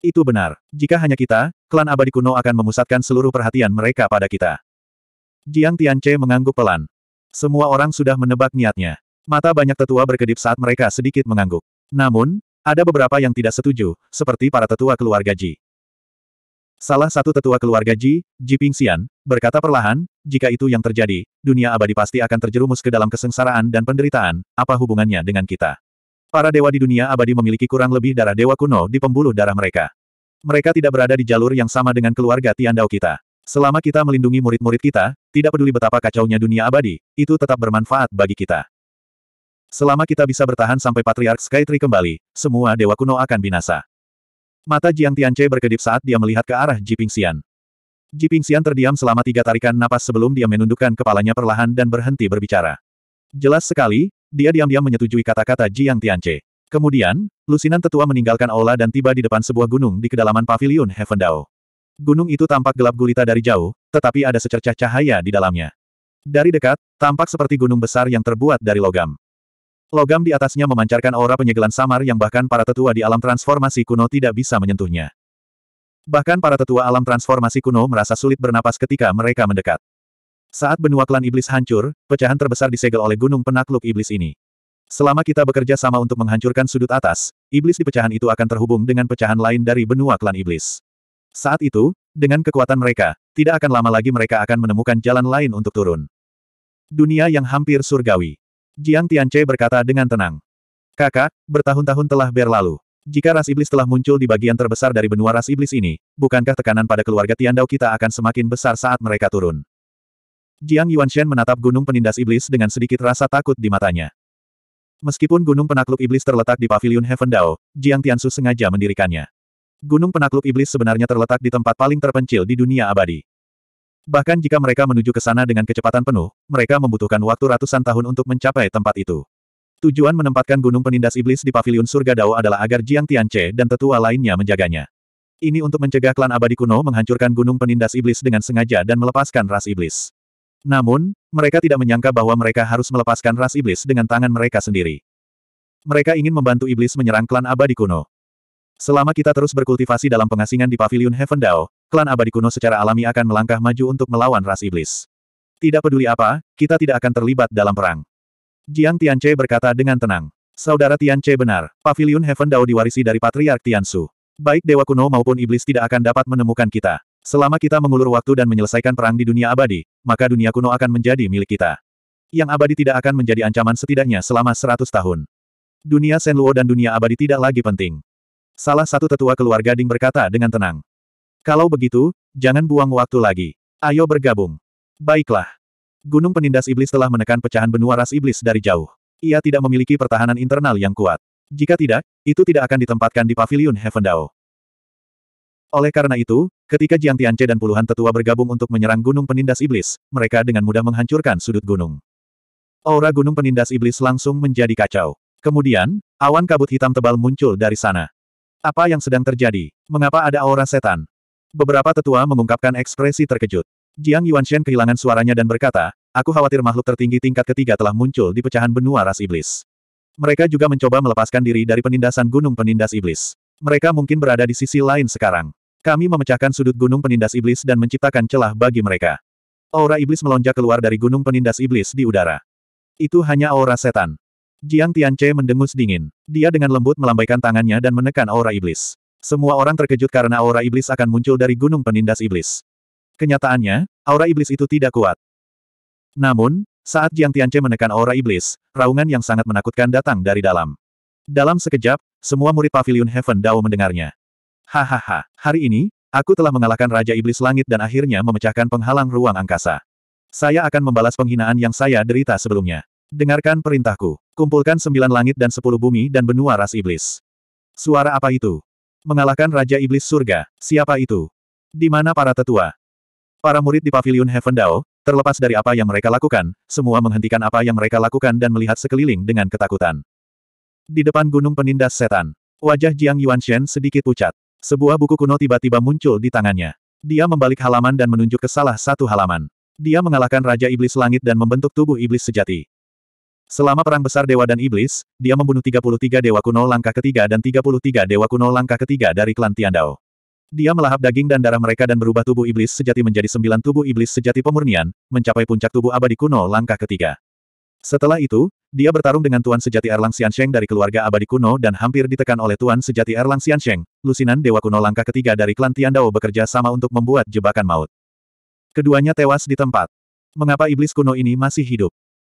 Itu benar. Jika hanya kita, klan abadi kuno akan memusatkan seluruh perhatian mereka pada kita. Jiang Tianche mengangguk pelan. Semua orang sudah menebak niatnya. Mata banyak tetua berkedip saat mereka sedikit mengangguk. Namun, ada beberapa yang tidak setuju, seperti para tetua keluarga Ji. Salah satu tetua keluarga Ji, Ji Pingxian, berkata perlahan, jika itu yang terjadi, dunia abadi pasti akan terjerumus ke dalam kesengsaraan dan penderitaan, apa hubungannya dengan kita? Para dewa di dunia abadi memiliki kurang lebih darah dewa kuno di pembuluh darah mereka. Mereka tidak berada di jalur yang sama dengan keluarga Tian Dao kita. Selama kita melindungi murid-murid kita, tidak peduli betapa kacaunya dunia abadi, itu tetap bermanfaat bagi kita. Selama kita bisa bertahan sampai Patriark Skytree kembali, semua dewa kuno akan binasa. Mata Jiang Tianche berkedip saat dia melihat ke arah Ji Xian. Ji Xian terdiam selama tiga tarikan napas sebelum dia menundukkan kepalanya perlahan dan berhenti berbicara. Jelas sekali, dia diam-diam menyetujui kata-kata Jiang Tianche. Kemudian, lusinan tetua meninggalkan aula dan tiba di depan sebuah gunung di kedalaman pavilion Heavendao. Gunung itu tampak gelap gulita dari jauh, tetapi ada secercah cahaya di dalamnya. Dari dekat, tampak seperti gunung besar yang terbuat dari logam. Logam di atasnya memancarkan aura penyegelan samar yang bahkan para tetua di alam transformasi kuno tidak bisa menyentuhnya. Bahkan para tetua alam transformasi kuno merasa sulit bernapas ketika mereka mendekat. Saat benua klan iblis hancur, pecahan terbesar disegel oleh gunung penakluk iblis ini. Selama kita bekerja sama untuk menghancurkan sudut atas, iblis di pecahan itu akan terhubung dengan pecahan lain dari benua klan iblis. Saat itu, dengan kekuatan mereka, tidak akan lama lagi mereka akan menemukan jalan lain untuk turun. Dunia yang hampir surgawi. Jiang Tianche berkata dengan tenang. Kakak, bertahun-tahun telah berlalu. Jika ras iblis telah muncul di bagian terbesar dari benua ras iblis ini, bukankah tekanan pada keluarga Tian Tiandao kita akan semakin besar saat mereka turun? Jiang Yuanshen menatap gunung penindas iblis dengan sedikit rasa takut di matanya. Meskipun Gunung Penakluk Iblis terletak di Pavilion Heaven Dao, Jiang Tiansu sengaja mendirikannya. Gunung Penakluk Iblis sebenarnya terletak di tempat paling terpencil di dunia abadi. Bahkan jika mereka menuju ke sana dengan kecepatan penuh, mereka membutuhkan waktu ratusan tahun untuk mencapai tempat itu. Tujuan menempatkan Gunung Penindas Iblis di Pavilion Surga Dao adalah agar Jiang Tianche dan tetua lainnya menjaganya. Ini untuk mencegah klan abadi kuno menghancurkan Gunung Penindas Iblis dengan sengaja dan melepaskan ras iblis. Namun, mereka tidak menyangka bahwa mereka harus melepaskan ras iblis dengan tangan mereka sendiri. Mereka ingin membantu iblis menyerang klan abadi kuno. Selama kita terus berkultivasi dalam pengasingan di Pavilion Heaven Dao, klan abadi kuno secara alami akan melangkah maju untuk melawan ras iblis. Tidak peduli apa, kita tidak akan terlibat dalam perang. Jiang Tianche berkata dengan tenang. Saudara Tianche benar, Pavilion Heaven Dao diwarisi dari Patriark Tiansu. Baik Dewa Kuno maupun Iblis tidak akan dapat menemukan kita. Selama kita mengulur waktu dan menyelesaikan perang di dunia abadi, maka dunia kuno akan menjadi milik kita. Yang abadi tidak akan menjadi ancaman setidaknya selama seratus tahun. Dunia Senluo dan dunia abadi tidak lagi penting. Salah satu tetua keluarga Ding berkata dengan tenang. Kalau begitu, jangan buang waktu lagi. Ayo bergabung. Baiklah. Gunung Penindas Iblis telah menekan pecahan benua ras iblis dari jauh. Ia tidak memiliki pertahanan internal yang kuat. Jika tidak, itu tidak akan ditempatkan di Pavilion Heaven Dao. Oleh karena itu, Ketika Jiang Tianche dan puluhan tetua bergabung untuk menyerang Gunung Penindas Iblis, mereka dengan mudah menghancurkan sudut gunung. Aura Gunung Penindas Iblis langsung menjadi kacau. Kemudian, awan kabut hitam tebal muncul dari sana. Apa yang sedang terjadi? Mengapa ada aura setan? Beberapa tetua mengungkapkan ekspresi terkejut. Jiang Yuanshen kehilangan suaranya dan berkata, aku khawatir makhluk tertinggi tingkat ketiga telah muncul di pecahan benua ras iblis. Mereka juga mencoba melepaskan diri dari penindasan gunung penindas iblis. Mereka mungkin berada di sisi lain sekarang. Kami memecahkan sudut gunung penindas iblis dan menciptakan celah bagi mereka. Aura iblis melonjak keluar dari gunung penindas iblis di udara. Itu hanya aura setan. Jiang Tianche mendengus dingin. Dia dengan lembut melambaikan tangannya dan menekan aura iblis. Semua orang terkejut karena aura iblis akan muncul dari gunung penindas iblis. Kenyataannya, aura iblis itu tidak kuat. Namun, saat Jiang Tianche menekan aura iblis, raungan yang sangat menakutkan datang dari dalam. Dalam sekejap, semua murid Pavilion Heaven Dao mendengarnya. Hahaha, hari ini, aku telah mengalahkan Raja Iblis Langit dan akhirnya memecahkan penghalang ruang angkasa. Saya akan membalas penghinaan yang saya derita sebelumnya. Dengarkan perintahku. Kumpulkan sembilan langit dan sepuluh bumi dan benua ras iblis. Suara apa itu? Mengalahkan Raja Iblis Surga, siapa itu? Di mana para tetua? Para murid di Pavilion Heaven Dao, terlepas dari apa yang mereka lakukan, semua menghentikan apa yang mereka lakukan dan melihat sekeliling dengan ketakutan. Di depan gunung penindas setan, wajah Jiang Yuanshen sedikit pucat. Sebuah buku kuno tiba-tiba muncul di tangannya. Dia membalik halaman dan menunjuk ke salah satu halaman. Dia mengalahkan Raja Iblis Langit dan membentuk tubuh Iblis Sejati. Selama Perang Besar Dewa dan Iblis, dia membunuh 33 Dewa Kuno langkah ketiga dan 33 Dewa Kuno langkah ketiga dari klan Tiandao. Dia melahap daging dan darah mereka dan berubah tubuh iblis sejati menjadi sembilan tubuh iblis sejati pemurnian, mencapai puncak tubuh abadi kuno langkah ketiga. Setelah itu, dia bertarung dengan Tuan Sejati Erlang Xiansheng dari keluarga abadi kuno dan hampir ditekan oleh Tuan Sejati Erlang Xiansheng, lusinan Dewa Kuno langkah ketiga dari klan Dao bekerja sama untuk membuat jebakan maut. Keduanya tewas di tempat. Mengapa iblis kuno ini masih hidup?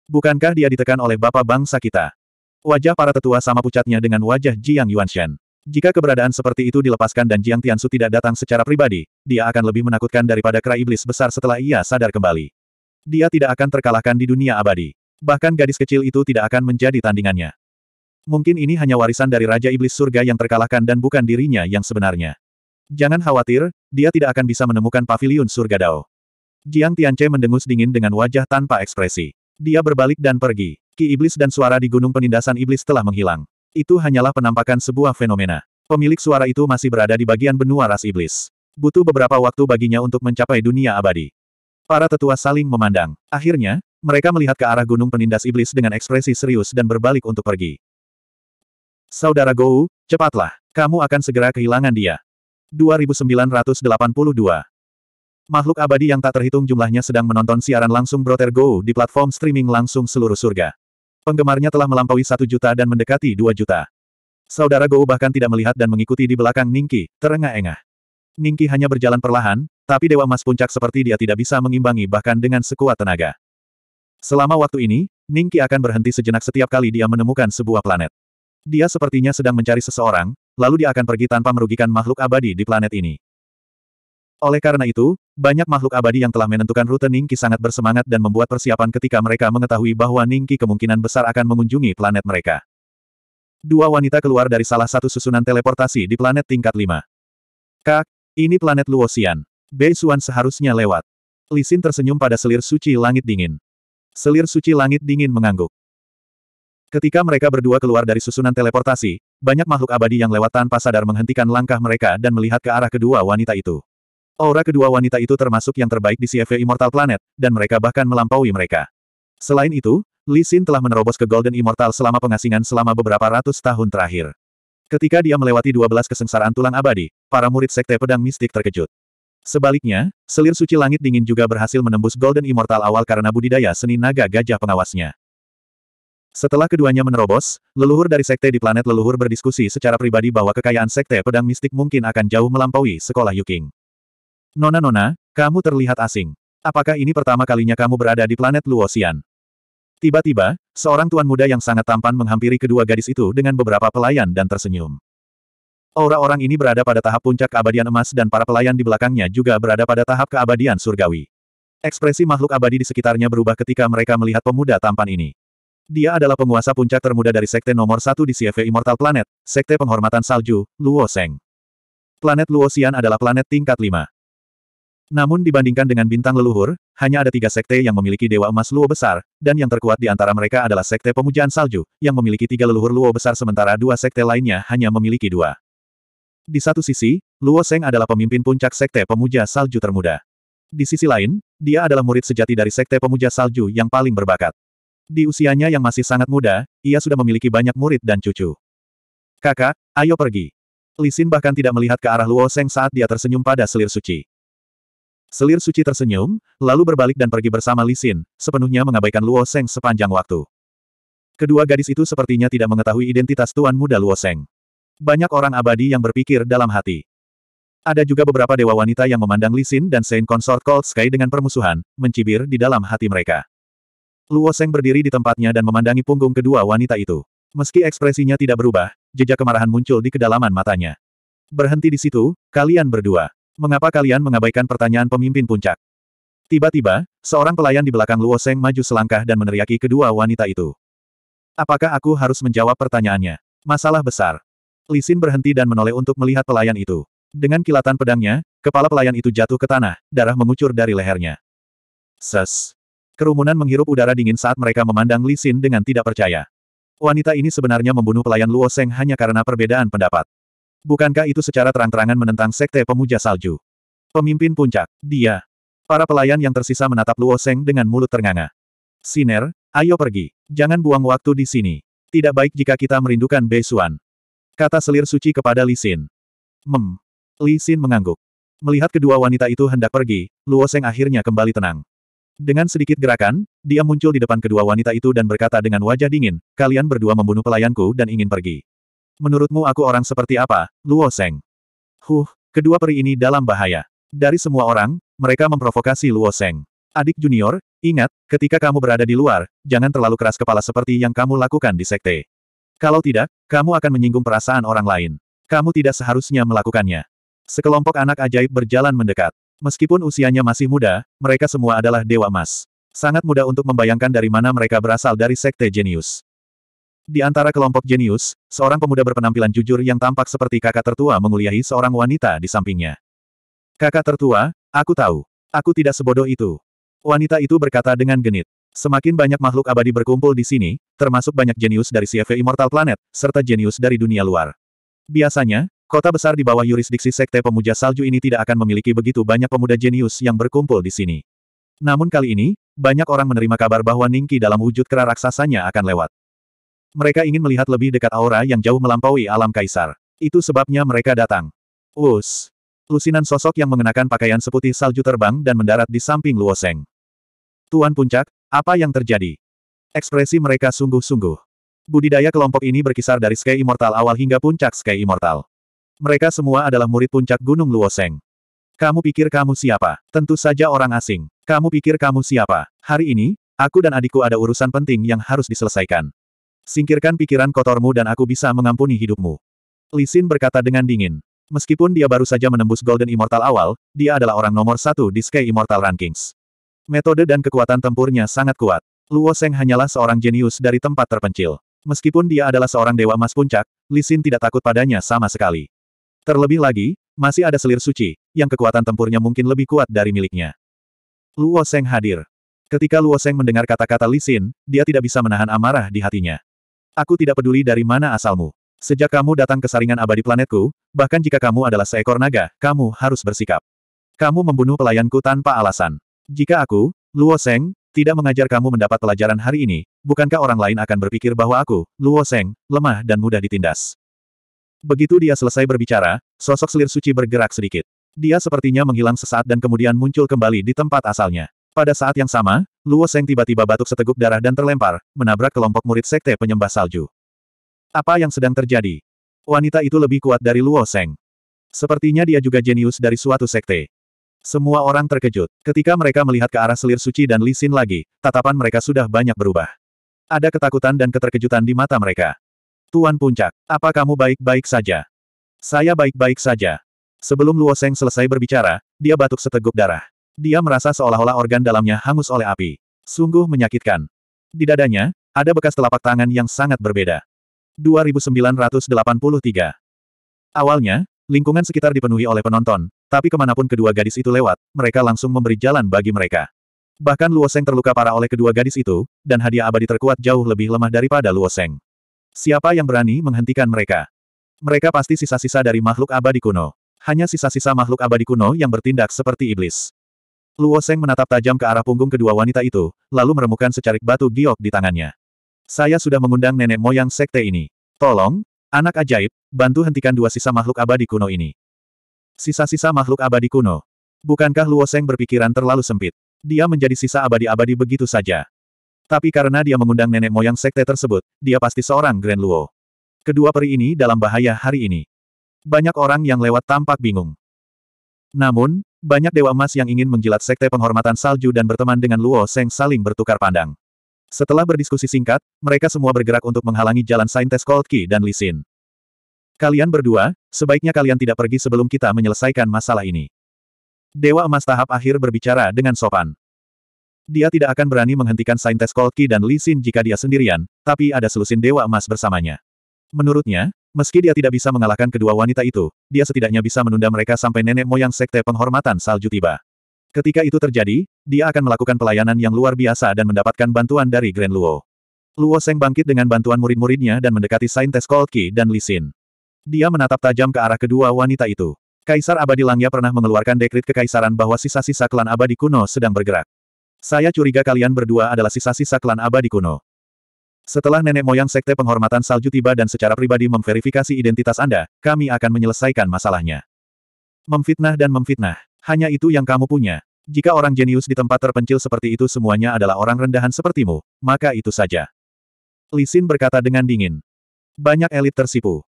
Bukankah dia ditekan oleh Bapak Bangsa kita? Wajah para tetua sama pucatnya dengan wajah Jiang Yuanshen. Jika keberadaan seperti itu dilepaskan dan Jiang Tianshu tidak datang secara pribadi, dia akan lebih menakutkan daripada kera iblis besar setelah ia sadar kembali. Dia tidak akan terkalahkan di dunia abadi. Bahkan gadis kecil itu tidak akan menjadi tandingannya. Mungkin ini hanya warisan dari Raja Iblis Surga yang terkalahkan dan bukan dirinya yang sebenarnya. Jangan khawatir, dia tidak akan bisa menemukan pavilion surga Dao. Jiang Tianche mendengus dingin dengan wajah tanpa ekspresi. Dia berbalik dan pergi. Ki Iblis dan suara di Gunung Penindasan Iblis telah menghilang. Itu hanyalah penampakan sebuah fenomena. Pemilik suara itu masih berada di bagian benua ras iblis. Butuh beberapa waktu baginya untuk mencapai dunia abadi. Para tetua saling memandang. Akhirnya, mereka melihat ke arah gunung penindas iblis dengan ekspresi serius dan berbalik untuk pergi. Saudara Gou, cepatlah. Kamu akan segera kehilangan dia. 2982 Makhluk abadi yang tak terhitung jumlahnya sedang menonton siaran langsung Brother Go di platform streaming langsung seluruh surga. Penggemarnya telah melampaui satu juta dan mendekati dua juta. Saudara Go bahkan tidak melihat dan mengikuti di belakang Ningki, terengah-engah. Ningki hanya berjalan perlahan, tapi Dewa Mas Puncak seperti dia tidak bisa mengimbangi bahkan dengan sekuat tenaga. Selama waktu ini, Ningki akan berhenti sejenak setiap kali dia menemukan sebuah planet. Dia sepertinya sedang mencari seseorang, lalu dia akan pergi tanpa merugikan makhluk abadi di planet ini. Oleh karena itu, banyak makhluk abadi yang telah menentukan rute Ningki sangat bersemangat dan membuat persiapan ketika mereka mengetahui bahwa Ningki kemungkinan besar akan mengunjungi planet mereka. Dua wanita keluar dari salah satu susunan teleportasi di planet tingkat 5. Kak, ini planet Luosian. Bei Xuan seharusnya lewat. Lisin tersenyum pada selir suci langit dingin. Selir suci langit dingin mengangguk. Ketika mereka berdua keluar dari susunan teleportasi, banyak makhluk abadi yang lewat tanpa sadar menghentikan langkah mereka dan melihat ke arah kedua wanita itu. Aura kedua wanita itu termasuk yang terbaik di CV Immortal Planet, dan mereka bahkan melampaui mereka. Selain itu, Lee Sin telah menerobos ke Golden Immortal selama pengasingan selama beberapa ratus tahun terakhir. Ketika dia melewati 12 kesengsaraan tulang abadi, para murid Sekte Pedang Mistik terkejut. Sebaliknya, selir suci langit dingin juga berhasil menembus Golden Immortal awal karena budidaya seni naga gajah pengawasnya. Setelah keduanya menerobos, leluhur dari sekte di planet leluhur berdiskusi secara pribadi bahwa kekayaan sekte pedang mistik mungkin akan jauh melampaui sekolah Yuking. Nona-nona, kamu terlihat asing. Apakah ini pertama kalinya kamu berada di planet Luosian? Tiba-tiba, seorang tuan muda yang sangat tampan menghampiri kedua gadis itu dengan beberapa pelayan dan tersenyum. Aura orang ini berada pada tahap puncak keabadian emas dan para pelayan di belakangnya juga berada pada tahap keabadian surgawi. Ekspresi makhluk abadi di sekitarnya berubah ketika mereka melihat pemuda tampan ini. Dia adalah penguasa puncak termuda dari sekte nomor satu di CFE Immortal Planet, sekte penghormatan salju, Luo Seng. Planet Luo Xian adalah planet tingkat lima. Namun dibandingkan dengan bintang leluhur, hanya ada tiga sekte yang memiliki dewa emas Luo besar, dan yang terkuat di antara mereka adalah sekte pemujaan salju, yang memiliki tiga leluhur Luo besar sementara dua sekte lainnya hanya memiliki dua. Di satu sisi, Luo Seng adalah pemimpin puncak Sekte Pemuja Salju termuda. Di sisi lain, dia adalah murid sejati dari Sekte Pemuja Salju yang paling berbakat. Di usianya yang masih sangat muda, ia sudah memiliki banyak murid dan cucu. Kakak, ayo pergi. Lisin bahkan tidak melihat ke arah Luo Seng saat dia tersenyum pada selir suci. Selir suci tersenyum, lalu berbalik dan pergi bersama Lisin, sepenuhnya mengabaikan Luo Seng sepanjang waktu. Kedua gadis itu sepertinya tidak mengetahui identitas tuan muda Luo Seng banyak orang abadi yang berpikir dalam hati. Ada juga beberapa dewa wanita yang memandang Lisin dan Saint Consort Cold Sky dengan permusuhan, mencibir di dalam hati mereka. Luo Seng berdiri di tempatnya dan memandangi punggung kedua wanita itu. Meski ekspresinya tidak berubah, jejak kemarahan muncul di kedalaman matanya. Berhenti di situ, kalian berdua. Mengapa kalian mengabaikan pertanyaan pemimpin puncak? Tiba-tiba, seorang pelayan di belakang Luo Seng maju selangkah dan meneriaki kedua wanita itu. Apakah aku harus menjawab pertanyaannya? Masalah besar. Lisin berhenti dan menoleh untuk melihat pelayan itu. Dengan kilatan pedangnya, kepala pelayan itu jatuh ke tanah, darah mengucur dari lehernya. Ses. Kerumunan menghirup udara dingin saat mereka memandang Lisin dengan tidak percaya. Wanita ini sebenarnya membunuh pelayan Luo Seng hanya karena perbedaan pendapat. Bukankah itu secara terang-terangan menentang sekte pemuja salju? Pemimpin puncak, dia. Para pelayan yang tersisa menatap Luo Seng dengan mulut ternganga. Siner, ayo pergi. Jangan buang waktu di sini. Tidak baik jika kita merindukan Bei Xuan. Kata selir suci kepada Li Xin. Mem. Li Xin mengangguk. Melihat kedua wanita itu hendak pergi, Luo Seng akhirnya kembali tenang. Dengan sedikit gerakan, dia muncul di depan kedua wanita itu dan berkata dengan wajah dingin, kalian berdua membunuh pelayanku dan ingin pergi. Menurutmu aku orang seperti apa, Luo Seng? Huh, kedua peri ini dalam bahaya. Dari semua orang, mereka memprovokasi Luo Seng. Adik junior, ingat, ketika kamu berada di luar, jangan terlalu keras kepala seperti yang kamu lakukan di sekte. Kalau tidak, kamu akan menyinggung perasaan orang lain. Kamu tidak seharusnya melakukannya. Sekelompok anak ajaib berjalan mendekat. Meskipun usianya masih muda, mereka semua adalah dewa emas. Sangat mudah untuk membayangkan dari mana mereka berasal dari sekte jenius. Di antara kelompok jenius, seorang pemuda berpenampilan jujur yang tampak seperti kakak tertua menguliahi seorang wanita di sampingnya. Kakak tertua, aku tahu. Aku tidak sebodoh itu. Wanita itu berkata dengan genit. Semakin banyak makhluk abadi berkumpul di sini, termasuk banyak jenius dari CV e Immortal Planet, serta jenius dari dunia luar. Biasanya, kota besar di bawah yurisdiksi Sekte Pemuja Salju ini tidak akan memiliki begitu banyak pemuda jenius yang berkumpul di sini. Namun kali ini, banyak orang menerima kabar bahwa Ningki dalam wujud kera raksasanya akan lewat. Mereka ingin melihat lebih dekat aura yang jauh melampaui alam kaisar. Itu sebabnya mereka datang. Us. Lusinan sosok yang mengenakan pakaian seputih salju terbang dan mendarat di samping Luoseng. Tuan Puncak, apa yang terjadi? Ekspresi mereka sungguh-sungguh. Budidaya kelompok ini berkisar dari Sky Immortal awal hingga puncak Sky Immortal. Mereka semua adalah murid puncak Gunung Luoseng. Kamu pikir kamu siapa? Tentu saja orang asing. Kamu pikir kamu siapa? Hari ini, aku dan adikku ada urusan penting yang harus diselesaikan. Singkirkan pikiran kotormu dan aku bisa mengampuni hidupmu. Lisin berkata dengan dingin. Meskipun dia baru saja menembus Golden Immortal awal, dia adalah orang nomor satu di Sky Immortal Rankings. Metode dan kekuatan tempurnya sangat kuat. Luo Seng hanyalah seorang jenius dari tempat terpencil. Meskipun dia adalah seorang dewa emas puncak, Li Xin tidak takut padanya sama sekali. Terlebih lagi, masih ada selir suci, yang kekuatan tempurnya mungkin lebih kuat dari miliknya. Luo Seng hadir. Ketika Luo Seng mendengar kata-kata Li Xin, dia tidak bisa menahan amarah di hatinya. Aku tidak peduli dari mana asalmu. Sejak kamu datang ke saringan abadi planetku, bahkan jika kamu adalah seekor naga, kamu harus bersikap. Kamu membunuh pelayanku tanpa alasan. Jika aku, Luo Seng, tidak mengajar kamu mendapat pelajaran hari ini, bukankah orang lain akan berpikir bahwa aku, Luo Seng, lemah dan mudah ditindas? Begitu dia selesai berbicara, sosok selir suci bergerak sedikit. Dia sepertinya menghilang sesaat dan kemudian muncul kembali di tempat asalnya. Pada saat yang sama, Luo Seng tiba-tiba batuk seteguk darah dan terlempar, menabrak kelompok murid sekte penyembah salju. Apa yang sedang terjadi? Wanita itu lebih kuat dari Luo Seng. Sepertinya dia juga jenius dari suatu sekte. Semua orang terkejut. Ketika mereka melihat ke arah selir suci dan Li lagi, tatapan mereka sudah banyak berubah. Ada ketakutan dan keterkejutan di mata mereka. Tuan Puncak, apa kamu baik-baik saja? Saya baik-baik saja. Sebelum Luo Seng selesai berbicara, dia batuk seteguk darah. Dia merasa seolah-olah organ dalamnya hangus oleh api. Sungguh menyakitkan. Di dadanya, ada bekas telapak tangan yang sangat berbeda. 2983 Awalnya, lingkungan sekitar dipenuhi oleh penonton, tapi kemanapun kedua gadis itu lewat, mereka langsung memberi jalan bagi mereka. Bahkan Luoseng terluka parah oleh kedua gadis itu, dan hadiah abadi terkuat jauh lebih lemah daripada Luoseng. Siapa yang berani menghentikan mereka? Mereka pasti sisa-sisa dari makhluk abadi kuno. Hanya sisa-sisa makhluk abadi kuno yang bertindak seperti iblis. Luoseng menatap tajam ke arah punggung kedua wanita itu, lalu meremukan secarik batu giok di tangannya. Saya sudah mengundang nenek moyang sekte ini. Tolong, anak ajaib, bantu hentikan dua sisa makhluk abadi kuno ini. Sisa-sisa makhluk abadi kuno. Bukankah Luo Seng berpikiran terlalu sempit? Dia menjadi sisa abadi-abadi begitu saja. Tapi karena dia mengundang nenek moyang sekte tersebut, dia pasti seorang Grand Luo. Kedua peri ini dalam bahaya hari ini. Banyak orang yang lewat tampak bingung. Namun, banyak dewa emas yang ingin menjilat sekte penghormatan salju dan berteman dengan Luo Seng saling bertukar pandang. Setelah berdiskusi singkat, mereka semua bergerak untuk menghalangi jalan saintes Cold dan Lisin. Kalian berdua, sebaiknya kalian tidak pergi sebelum kita menyelesaikan masalah ini. Dewa Emas tahap akhir berbicara dengan sopan. Dia tidak akan berani menghentikan Saintes Kolki dan Li Xin jika dia sendirian, tapi ada selusin Dewa Emas bersamanya. Menurutnya, meski dia tidak bisa mengalahkan kedua wanita itu, dia setidaknya bisa menunda mereka sampai nenek moyang Sekte Penghormatan Salju tiba. Ketika itu terjadi, dia akan melakukan pelayanan yang luar biasa dan mendapatkan bantuan dari Grand Luo. Luo Seng bangkit dengan bantuan murid-muridnya dan mendekati Saintes Kolki dan Li Xin. Dia menatap tajam ke arah kedua wanita itu. Kaisar Abadi Langya pernah mengeluarkan dekrit kekaisaran bahwa sisa-sisa klan abadi kuno sedang bergerak. Saya curiga kalian berdua adalah sisa-sisa klan abadi kuno. Setelah nenek moyang Sekte Penghormatan Salju tiba dan secara pribadi memverifikasi identitas Anda, kami akan menyelesaikan masalahnya. Memfitnah dan memfitnah. Hanya itu yang kamu punya. Jika orang jenius di tempat terpencil seperti itu semuanya adalah orang rendahan sepertimu, maka itu saja. Lisin berkata dengan dingin. Banyak elit tersipu.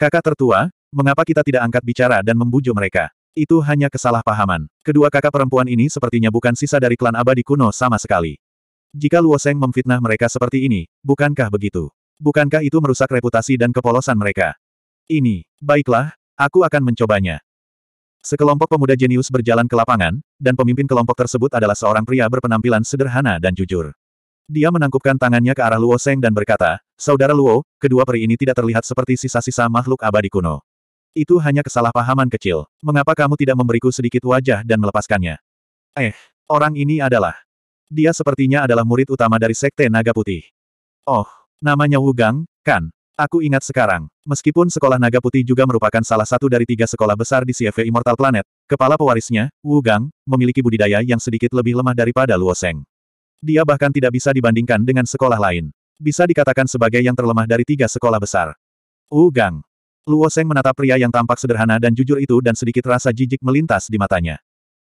Kakak tertua, mengapa kita tidak angkat bicara dan membujuk mereka? Itu hanya kesalahpahaman. Kedua kakak perempuan ini sepertinya bukan sisa dari klan abadi kuno sama sekali. Jika Luoseng memfitnah mereka seperti ini, bukankah begitu? Bukankah itu merusak reputasi dan kepolosan mereka? Ini, baiklah, aku akan mencobanya. Sekelompok pemuda jenius berjalan ke lapangan, dan pemimpin kelompok tersebut adalah seorang pria berpenampilan sederhana dan jujur. Dia menangkupkan tangannya ke arah Luo Seng dan berkata, Saudara Luo, kedua peri ini tidak terlihat seperti sisa-sisa makhluk abadi kuno. Itu hanya kesalahpahaman kecil. Mengapa kamu tidak memberiku sedikit wajah dan melepaskannya? Eh, orang ini adalah... Dia sepertinya adalah murid utama dari Sekte Naga Putih. Oh, namanya Wu Gang, kan? Aku ingat sekarang, meskipun Sekolah Naga Putih juga merupakan salah satu dari tiga sekolah besar di CFE Immortal Planet, kepala pewarisnya, Wu Gang, memiliki budidaya yang sedikit lebih lemah daripada Luo Seng. Dia bahkan tidak bisa dibandingkan dengan sekolah lain. Bisa dikatakan sebagai yang terlemah dari tiga sekolah besar. Ugang. Luo Seng menatap pria yang tampak sederhana dan jujur itu dan sedikit rasa jijik melintas di matanya.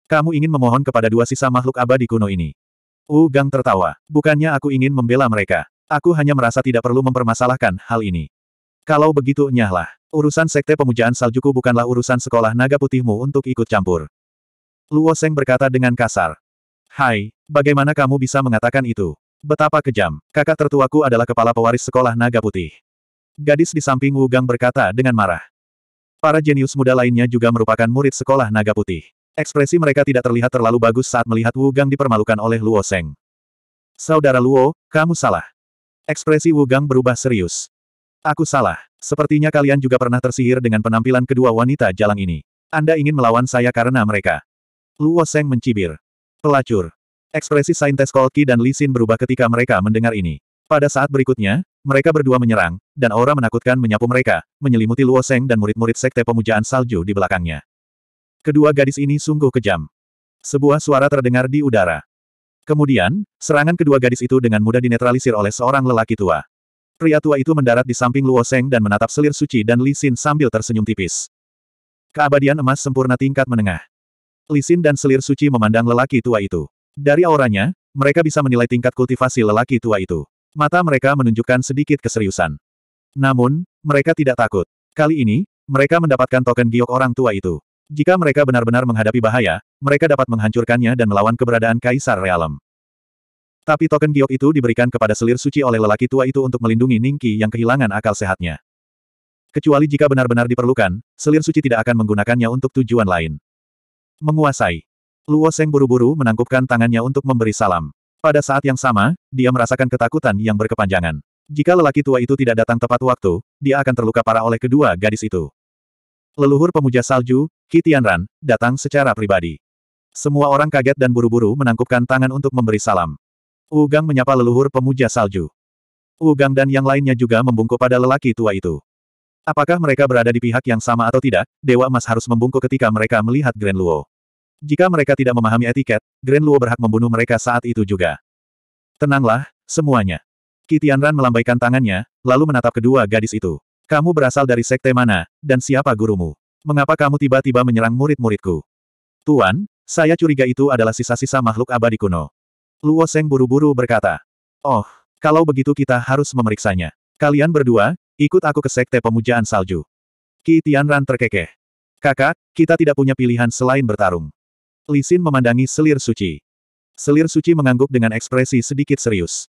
Kamu ingin memohon kepada dua sisa makhluk abadi kuno ini. Gang tertawa. Bukannya aku ingin membela mereka. Aku hanya merasa tidak perlu mempermasalahkan hal ini. Kalau begitu nyahlah. Urusan sekte pemujaan saljuku bukanlah urusan sekolah naga putihmu untuk ikut campur. Luo Seng berkata dengan kasar. Hai, bagaimana kamu bisa mengatakan itu? Betapa kejam, kakak tertuaku adalah kepala pewaris sekolah naga putih. Gadis di samping Wu Gang berkata dengan marah. Para jenius muda lainnya juga merupakan murid sekolah naga putih. Ekspresi mereka tidak terlihat terlalu bagus saat melihat Wu Gang dipermalukan oleh Luo Seng. Saudara Luo, kamu salah. Ekspresi Wu Gang berubah serius. Aku salah. Sepertinya kalian juga pernah tersihir dengan penampilan kedua wanita jalang ini. Anda ingin melawan saya karena mereka. Luo Seng mencibir. Pelacur. Ekspresi Saintes Kolki dan Lisin berubah ketika mereka mendengar ini. Pada saat berikutnya, mereka berdua menyerang, dan aura menakutkan menyapu mereka, menyelimuti Luoseng dan murid-murid sekte pemujaan salju di belakangnya. Kedua gadis ini sungguh kejam. Sebuah suara terdengar di udara. Kemudian, serangan kedua gadis itu dengan mudah dinetralisir oleh seorang lelaki tua. Pria tua itu mendarat di samping Luoseng dan menatap selir suci dan Lisin sambil tersenyum tipis. Keabadian emas sempurna tingkat menengah. Lisin dan selir suci memandang lelaki tua itu. Dari auranya, mereka bisa menilai tingkat kultivasi lelaki tua itu. Mata mereka menunjukkan sedikit keseriusan. Namun, mereka tidak takut. Kali ini, mereka mendapatkan token giok orang tua itu. Jika mereka benar-benar menghadapi bahaya, mereka dapat menghancurkannya dan melawan keberadaan Kaisar Realem. Tapi token giok itu diberikan kepada selir suci oleh lelaki tua itu untuk melindungi Ningki yang kehilangan akal sehatnya. Kecuali jika benar-benar diperlukan, selir suci tidak akan menggunakannya untuk tujuan lain. Menguasai. Luo Seng buru-buru menangkupkan tangannya untuk memberi salam. Pada saat yang sama, dia merasakan ketakutan yang berkepanjangan. Jika lelaki tua itu tidak datang tepat waktu, dia akan terluka parah oleh kedua gadis itu. Leluhur pemuja salju, Tianran, datang secara pribadi. Semua orang kaget dan buru-buru menangkupkan tangan untuk memberi salam. Ugang menyapa leluhur pemuja salju. Ugang dan yang lainnya juga membungkuk pada lelaki tua itu. Apakah mereka berada di pihak yang sama atau tidak, Dewa Emas harus membungkuk ketika mereka melihat Grand Luo. Jika mereka tidak memahami etiket, Grand Luo berhak membunuh mereka saat itu juga. Tenanglah, semuanya. Kitian Ran melambaikan tangannya, lalu menatap kedua gadis itu. Kamu berasal dari sekte mana, dan siapa gurumu? Mengapa kamu tiba-tiba menyerang murid-muridku? Tuan, saya curiga itu adalah sisa-sisa makhluk abadi kuno. Luo Seng buru-buru berkata. Oh, kalau begitu kita harus memeriksanya. Kalian berdua, Ikut aku ke Sekte Pemujaan Salju. Ki Tianran terkekeh. Kakak, kita tidak punya pilihan selain bertarung. Lisin memandangi selir suci. Selir suci mengangguk dengan ekspresi sedikit serius.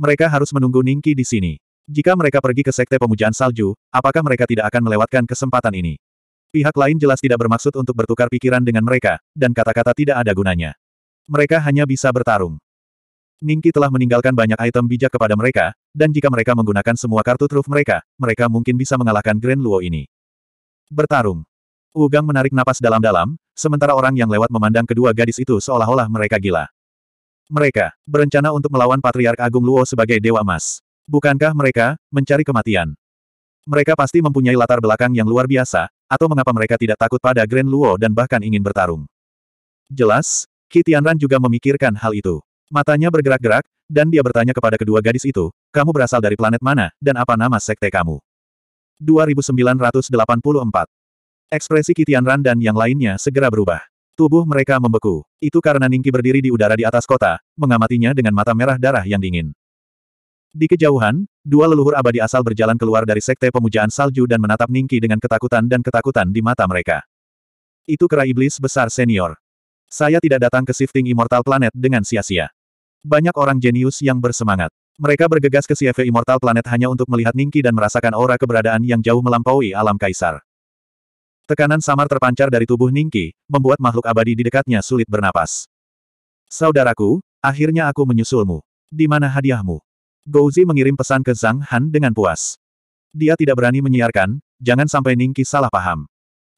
Mereka harus menunggu Ningki di sini. Jika mereka pergi ke Sekte Pemujaan Salju, apakah mereka tidak akan melewatkan kesempatan ini? Pihak lain jelas tidak bermaksud untuk bertukar pikiran dengan mereka, dan kata-kata tidak ada gunanya. Mereka hanya bisa bertarung. Ningki telah meninggalkan banyak item bijak kepada mereka, dan jika mereka menggunakan semua kartu truf mereka, mereka mungkin bisa mengalahkan Grand Luo ini. Bertarung. Ugang menarik napas dalam-dalam, sementara orang yang lewat memandang kedua gadis itu seolah-olah mereka gila. Mereka berencana untuk melawan Patriark Agung Luo sebagai Dewa Emas. Bukankah mereka mencari kematian? Mereka pasti mempunyai latar belakang yang luar biasa, atau mengapa mereka tidak takut pada Grand Luo dan bahkan ingin bertarung. Jelas, Kitianran juga memikirkan hal itu. Matanya bergerak-gerak, dan dia bertanya kepada kedua gadis itu, kamu berasal dari planet mana, dan apa nama sekte kamu? 2984 Ekspresi Kitian Ran dan yang lainnya segera berubah. Tubuh mereka membeku. Itu karena Ningki berdiri di udara di atas kota, mengamatinya dengan mata merah darah yang dingin. Di kejauhan, dua leluhur abadi asal berjalan keluar dari sekte pemujaan salju dan menatap Ningki dengan ketakutan dan ketakutan di mata mereka. Itu kera iblis besar senior. Saya tidak datang ke shifting immortal planet dengan sia-sia. Banyak orang jenius yang bersemangat. Mereka bergegas ke CFE Immortal Planet hanya untuk melihat Ningki dan merasakan aura keberadaan yang jauh melampaui alam kaisar. Tekanan samar terpancar dari tubuh Ningki, membuat makhluk abadi di dekatnya sulit bernapas. Saudaraku, akhirnya aku menyusulmu. Di mana hadiahmu? Gouzi mengirim pesan ke Zhang Han dengan puas. Dia tidak berani menyiarkan, jangan sampai Ningki salah paham.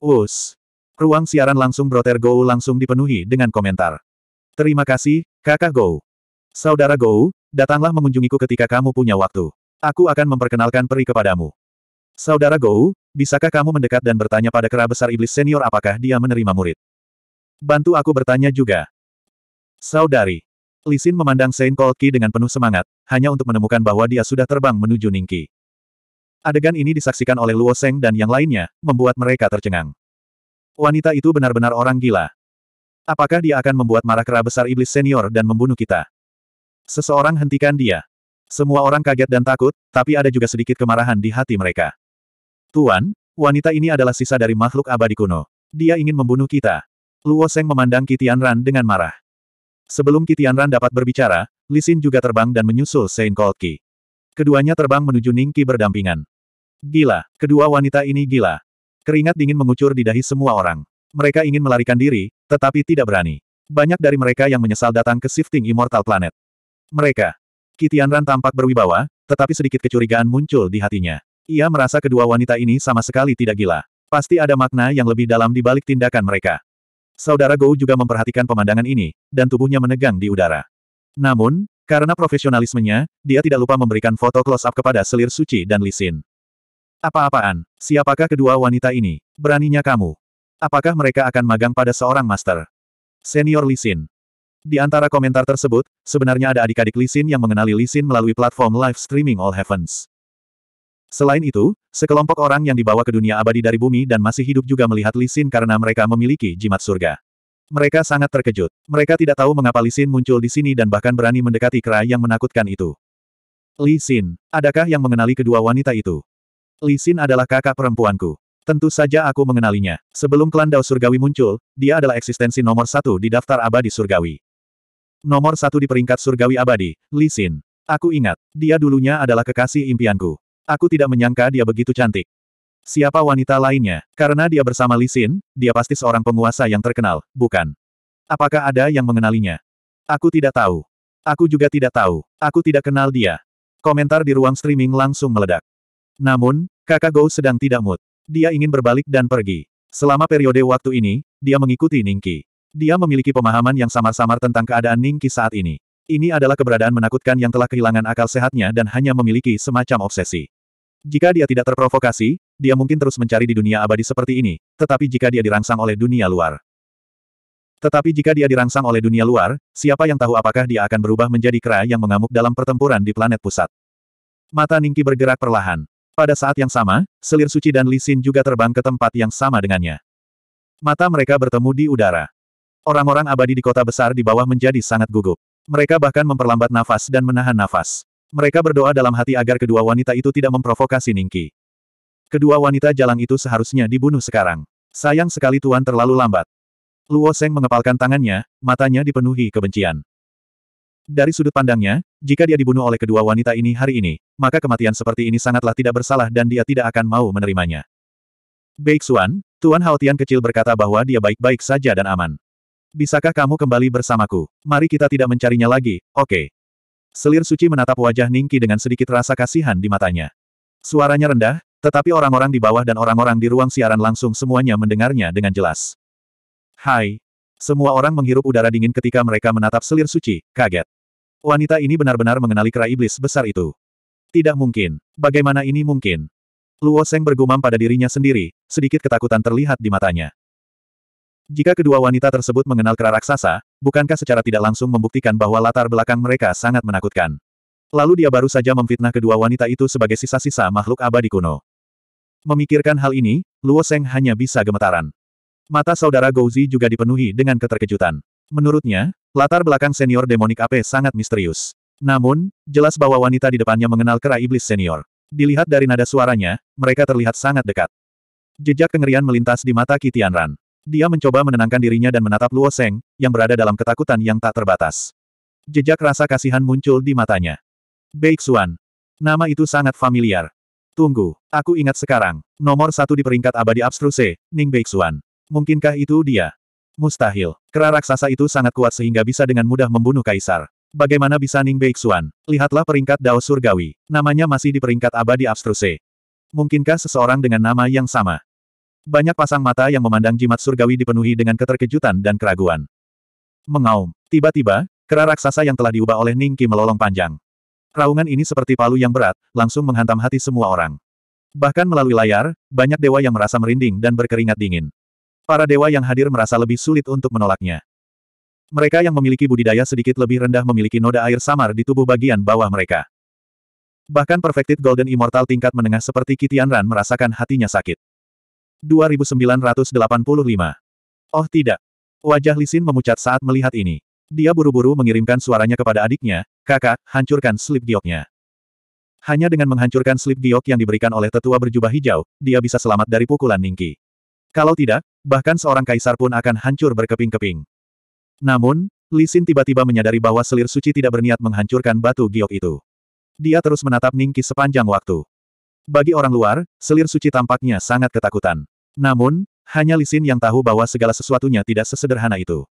Us. Ruang siaran langsung Broter Gou langsung dipenuhi dengan komentar. Terima kasih, kakak Gou. Saudara Gou, datanglah mengunjungiku ketika kamu punya waktu. Aku akan memperkenalkan peri kepadamu. Saudara Gou, bisakah kamu mendekat dan bertanya pada kera besar iblis senior apakah dia menerima murid? Bantu aku bertanya juga. Saudari. Lisin memandang Saint Kolki dengan penuh semangat, hanya untuk menemukan bahwa dia sudah terbang menuju Ningki. Adegan ini disaksikan oleh Luo Seng dan yang lainnya, membuat mereka tercengang. Wanita itu benar-benar orang gila. Apakah dia akan membuat marah kera besar iblis senior dan membunuh kita? Seseorang hentikan dia. Semua orang kaget dan takut, tapi ada juga sedikit kemarahan di hati mereka. Tuan, wanita ini adalah sisa dari makhluk abadi kuno. Dia ingin membunuh kita. Luo Seng memandang Kitian Ran dengan marah. Sebelum Kitian Ran dapat berbicara, Lisin juga terbang dan menyusul Saint Cold Ki. Keduanya terbang menuju Ningki berdampingan. Gila, kedua wanita ini gila. Keringat dingin mengucur di dahi semua orang. Mereka ingin melarikan diri, tetapi tidak berani. Banyak dari mereka yang menyesal datang ke Shifting Immortal Planet mereka. Kitianran tampak berwibawa, tetapi sedikit kecurigaan muncul di hatinya. Ia merasa kedua wanita ini sama sekali tidak gila. Pasti ada makna yang lebih dalam di balik tindakan mereka. Saudara Gou juga memperhatikan pemandangan ini, dan tubuhnya menegang di udara. Namun, karena profesionalismenya, dia tidak lupa memberikan foto close-up kepada selir suci dan lisin. Apa-apaan? Siapakah kedua wanita ini? Beraninya kamu? Apakah mereka akan magang pada seorang master? Senior Lisin, di antara komentar tersebut, sebenarnya ada adik-adik Lisin yang mengenali Lisin melalui platform live streaming All Heavens. Selain itu, sekelompok orang yang dibawa ke dunia abadi dari bumi dan masih hidup juga melihat Lisin karena mereka memiliki jimat surga. Mereka sangat terkejut. Mereka tidak tahu mengapa Lisin muncul di sini dan bahkan berani mendekati kera yang menakutkan itu. Lisin, adakah yang mengenali kedua wanita itu? Lisin adalah kakak perempuanku. Tentu saja aku mengenalinya. Sebelum klan Dao Surgawi muncul, dia adalah eksistensi nomor satu di daftar abadi Surgawi. Nomor satu di peringkat surgawi abadi, Li Xin. Aku ingat, dia dulunya adalah kekasih impianku. Aku tidak menyangka dia begitu cantik. Siapa wanita lainnya? Karena dia bersama Li Xin, dia pasti seorang penguasa yang terkenal, bukan? Apakah ada yang mengenalinya? Aku tidak tahu. Aku juga tidak tahu. Aku tidak kenal dia. Komentar di ruang streaming langsung meledak. Namun, kakak Go sedang tidak mood. Dia ingin berbalik dan pergi. Selama periode waktu ini, dia mengikuti Ningki. Dia memiliki pemahaman yang samar-samar tentang keadaan Ningki saat ini. Ini adalah keberadaan menakutkan yang telah kehilangan akal sehatnya dan hanya memiliki semacam obsesi. Jika dia tidak terprovokasi, dia mungkin terus mencari di dunia abadi seperti ini, tetapi jika dia dirangsang oleh dunia luar. Tetapi jika dia dirangsang oleh dunia luar, siapa yang tahu apakah dia akan berubah menjadi kera yang mengamuk dalam pertempuran di planet pusat. Mata Ningki bergerak perlahan. Pada saat yang sama, selir suci dan Lisin juga terbang ke tempat yang sama dengannya. Mata mereka bertemu di udara. Orang-orang abadi di kota besar di bawah menjadi sangat gugup. Mereka bahkan memperlambat nafas dan menahan nafas. Mereka berdoa dalam hati agar kedua wanita itu tidak memprovokasi Ningki. Kedua wanita Jalang itu seharusnya dibunuh sekarang. Sayang sekali Tuan terlalu lambat. Luo Seng mengepalkan tangannya, matanya dipenuhi kebencian. Dari sudut pandangnya, jika dia dibunuh oleh kedua wanita ini hari ini, maka kematian seperti ini sangatlah tidak bersalah dan dia tidak akan mau menerimanya. Baik Xuan, Tuan tian kecil berkata bahwa dia baik-baik saja dan aman. Bisakah kamu kembali bersamaku? Mari kita tidak mencarinya lagi, oke. Okay. Selir suci menatap wajah Ningki dengan sedikit rasa kasihan di matanya. Suaranya rendah, tetapi orang-orang di bawah dan orang-orang di ruang siaran langsung semuanya mendengarnya dengan jelas. Hai. Semua orang menghirup udara dingin ketika mereka menatap selir suci, kaget. Wanita ini benar-benar mengenali kera iblis besar itu. Tidak mungkin. Bagaimana ini mungkin? Luo bergumam pada dirinya sendiri, sedikit ketakutan terlihat di matanya. Jika kedua wanita tersebut mengenal kera raksasa, bukankah secara tidak langsung membuktikan bahwa latar belakang mereka sangat menakutkan? Lalu dia baru saja memfitnah kedua wanita itu sebagai sisa-sisa makhluk abadi kuno. Memikirkan hal ini, Luo Seng hanya bisa gemetaran. Mata saudara Gouzi juga dipenuhi dengan keterkejutan. Menurutnya, latar belakang senior demonik ape sangat misterius. Namun, jelas bahwa wanita di depannya mengenal kera iblis senior. Dilihat dari nada suaranya, mereka terlihat sangat dekat. Jejak kengerian melintas di mata Kitianran. Dia mencoba menenangkan dirinya dan menatap Luo Seng, yang berada dalam ketakutan yang tak terbatas. Jejak rasa kasihan muncul di matanya. Baik Xuan. Nama itu sangat familiar. Tunggu, aku ingat sekarang. Nomor satu di peringkat abadi abstruse, Ning Baik Xuan. Mungkinkah itu dia? Mustahil. Kera raksasa itu sangat kuat sehingga bisa dengan mudah membunuh kaisar. Bagaimana bisa Ning Xuan? Lihatlah peringkat Dao Surgawi. Namanya masih di peringkat abadi abstruse. Mungkinkah seseorang dengan nama yang sama? Banyak pasang mata yang memandang jimat surgawi dipenuhi dengan keterkejutan dan keraguan. Mengaum. Tiba-tiba, kera raksasa yang telah diubah oleh Ningki melolong panjang. Raungan ini seperti palu yang berat, langsung menghantam hati semua orang. Bahkan melalui layar, banyak dewa yang merasa merinding dan berkeringat dingin. Para dewa yang hadir merasa lebih sulit untuk menolaknya. Mereka yang memiliki budidaya sedikit lebih rendah memiliki noda air samar di tubuh bagian bawah mereka. Bahkan Perfected Golden Immortal tingkat menengah seperti Kitian merasakan hatinya sakit. 2985. Oh tidak. Wajah Lisin memucat saat melihat ini. Dia buru-buru mengirimkan suaranya kepada adiknya, kakak, hancurkan slip gioknya. Hanya dengan menghancurkan slip giok yang diberikan oleh tetua berjubah hijau, dia bisa selamat dari pukulan Ningki. Kalau tidak, bahkan seorang kaisar pun akan hancur berkeping-keping. Namun, Lisin tiba-tiba menyadari bahwa selir suci tidak berniat menghancurkan batu giok itu. Dia terus menatap Ningki sepanjang waktu. Bagi orang luar, selir suci tampaknya sangat ketakutan. Namun, hanya Lisin yang tahu bahwa segala sesuatunya tidak sesederhana itu.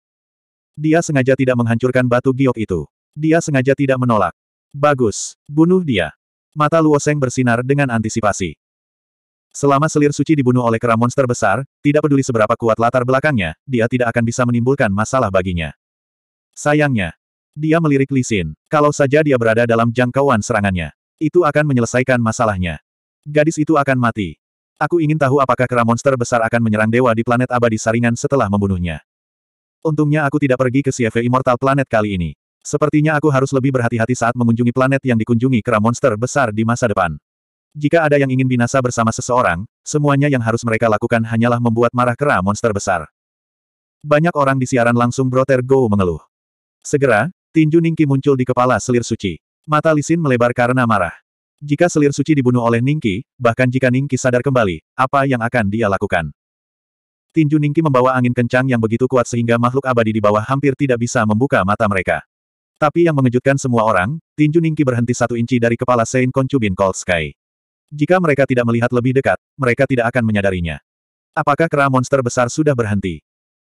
Dia sengaja tidak menghancurkan batu giok itu. Dia sengaja tidak menolak. Bagus, bunuh dia. Mata Luoseng bersinar dengan antisipasi. Selama selir suci dibunuh oleh kera monster besar, tidak peduli seberapa kuat latar belakangnya, dia tidak akan bisa menimbulkan masalah baginya. Sayangnya, dia melirik Lisin. Kalau saja dia berada dalam jangkauan serangannya, itu akan menyelesaikan masalahnya. Gadis itu akan mati. Aku ingin tahu apakah kera monster besar akan menyerang dewa di planet abadi saringan setelah membunuhnya. Untungnya aku tidak pergi ke CFE Immortal Planet kali ini. Sepertinya aku harus lebih berhati-hati saat mengunjungi planet yang dikunjungi kera monster besar di masa depan. Jika ada yang ingin binasa bersama seseorang, semuanya yang harus mereka lakukan hanyalah membuat marah kera monster besar. Banyak orang di siaran langsung Broter Go mengeluh. Segera, tinju Ningki muncul di kepala selir suci. Mata Lisin melebar karena marah. Jika selir suci dibunuh oleh Ningki, bahkan jika Ningki sadar kembali, apa yang akan dia lakukan? Tinju Ningki membawa angin kencang yang begitu kuat sehingga makhluk abadi di bawah hampir tidak bisa membuka mata mereka. Tapi yang mengejutkan semua orang, Tinju Ningki berhenti satu inci dari kepala Saint Konchubin Cold Sky. Jika mereka tidak melihat lebih dekat, mereka tidak akan menyadarinya. Apakah kera monster besar sudah berhenti?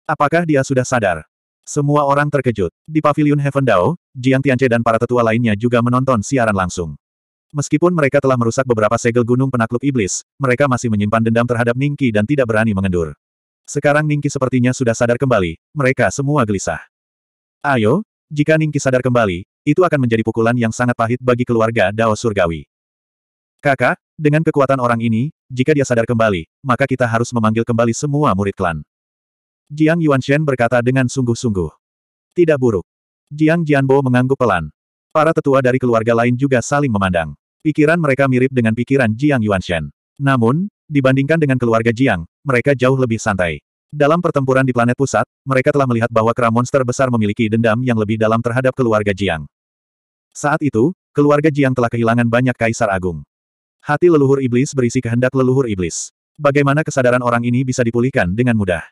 Apakah dia sudah sadar? Semua orang terkejut. Di pavilion Heaven Dao, Jiang Tianche dan para tetua lainnya juga menonton siaran langsung. Meskipun mereka telah merusak beberapa segel gunung penakluk iblis, mereka masih menyimpan dendam terhadap Ningki dan tidak berani mengendur. Sekarang Ningki sepertinya sudah sadar kembali, mereka semua gelisah. Ayo, jika Ningki sadar kembali, itu akan menjadi pukulan yang sangat pahit bagi keluarga Dao Surgawi. Kakak, dengan kekuatan orang ini, jika dia sadar kembali, maka kita harus memanggil kembali semua murid klan. Jiang Yuanshen berkata dengan sungguh-sungguh. Tidak buruk. Jiang Jianbo mengangguk pelan. Para tetua dari keluarga lain juga saling memandang. Pikiran mereka mirip dengan pikiran Jiang Yuanshen. Namun, dibandingkan dengan keluarga Jiang, mereka jauh lebih santai. Dalam pertempuran di planet pusat, mereka telah melihat bahwa kera monster besar memiliki dendam yang lebih dalam terhadap keluarga Jiang. Saat itu, keluarga Jiang telah kehilangan banyak kaisar agung. Hati leluhur iblis berisi kehendak leluhur iblis. Bagaimana kesadaran orang ini bisa dipulihkan dengan mudah?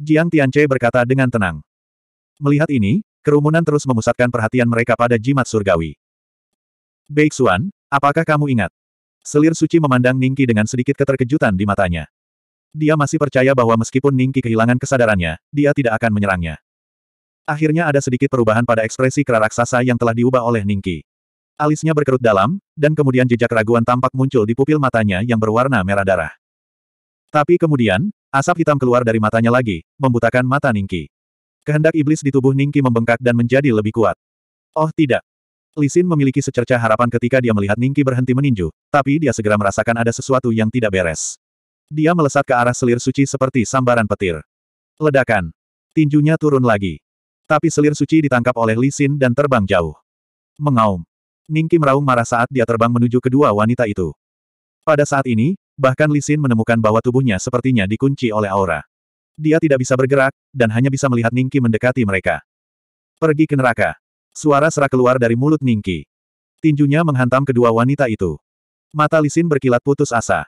Jiang Tianche berkata dengan tenang. Melihat ini, Kerumunan terus memusatkan perhatian mereka pada jimat surgawi. Beixuan, apakah kamu ingat? Selir suci memandang Ningki dengan sedikit keterkejutan di matanya. Dia masih percaya bahwa meskipun Ningki kehilangan kesadarannya, dia tidak akan menyerangnya. Akhirnya ada sedikit perubahan pada ekspresi kera raksasa yang telah diubah oleh Ningki. Alisnya berkerut dalam, dan kemudian jejak keraguan tampak muncul di pupil matanya yang berwarna merah darah. Tapi kemudian, asap hitam keluar dari matanya lagi, membutakan mata Ningki. Kehendak iblis di tubuh Ningki membengkak dan menjadi lebih kuat. Oh tidak. Lisin memiliki secerca harapan ketika dia melihat Ningki berhenti meninju, tapi dia segera merasakan ada sesuatu yang tidak beres. Dia melesat ke arah selir suci seperti sambaran petir. Ledakan. Tinjunya turun lagi. Tapi selir suci ditangkap oleh Lisin dan terbang jauh. Mengaum. Ningki meraung marah saat dia terbang menuju kedua wanita itu. Pada saat ini, bahkan Lisin menemukan bahwa tubuhnya sepertinya dikunci oleh aura. Dia tidak bisa bergerak, dan hanya bisa melihat Ningki mendekati mereka. Pergi ke neraka. Suara serak keluar dari mulut Ningki. Tinjunya menghantam kedua wanita itu. Mata Lisin berkilat putus asa.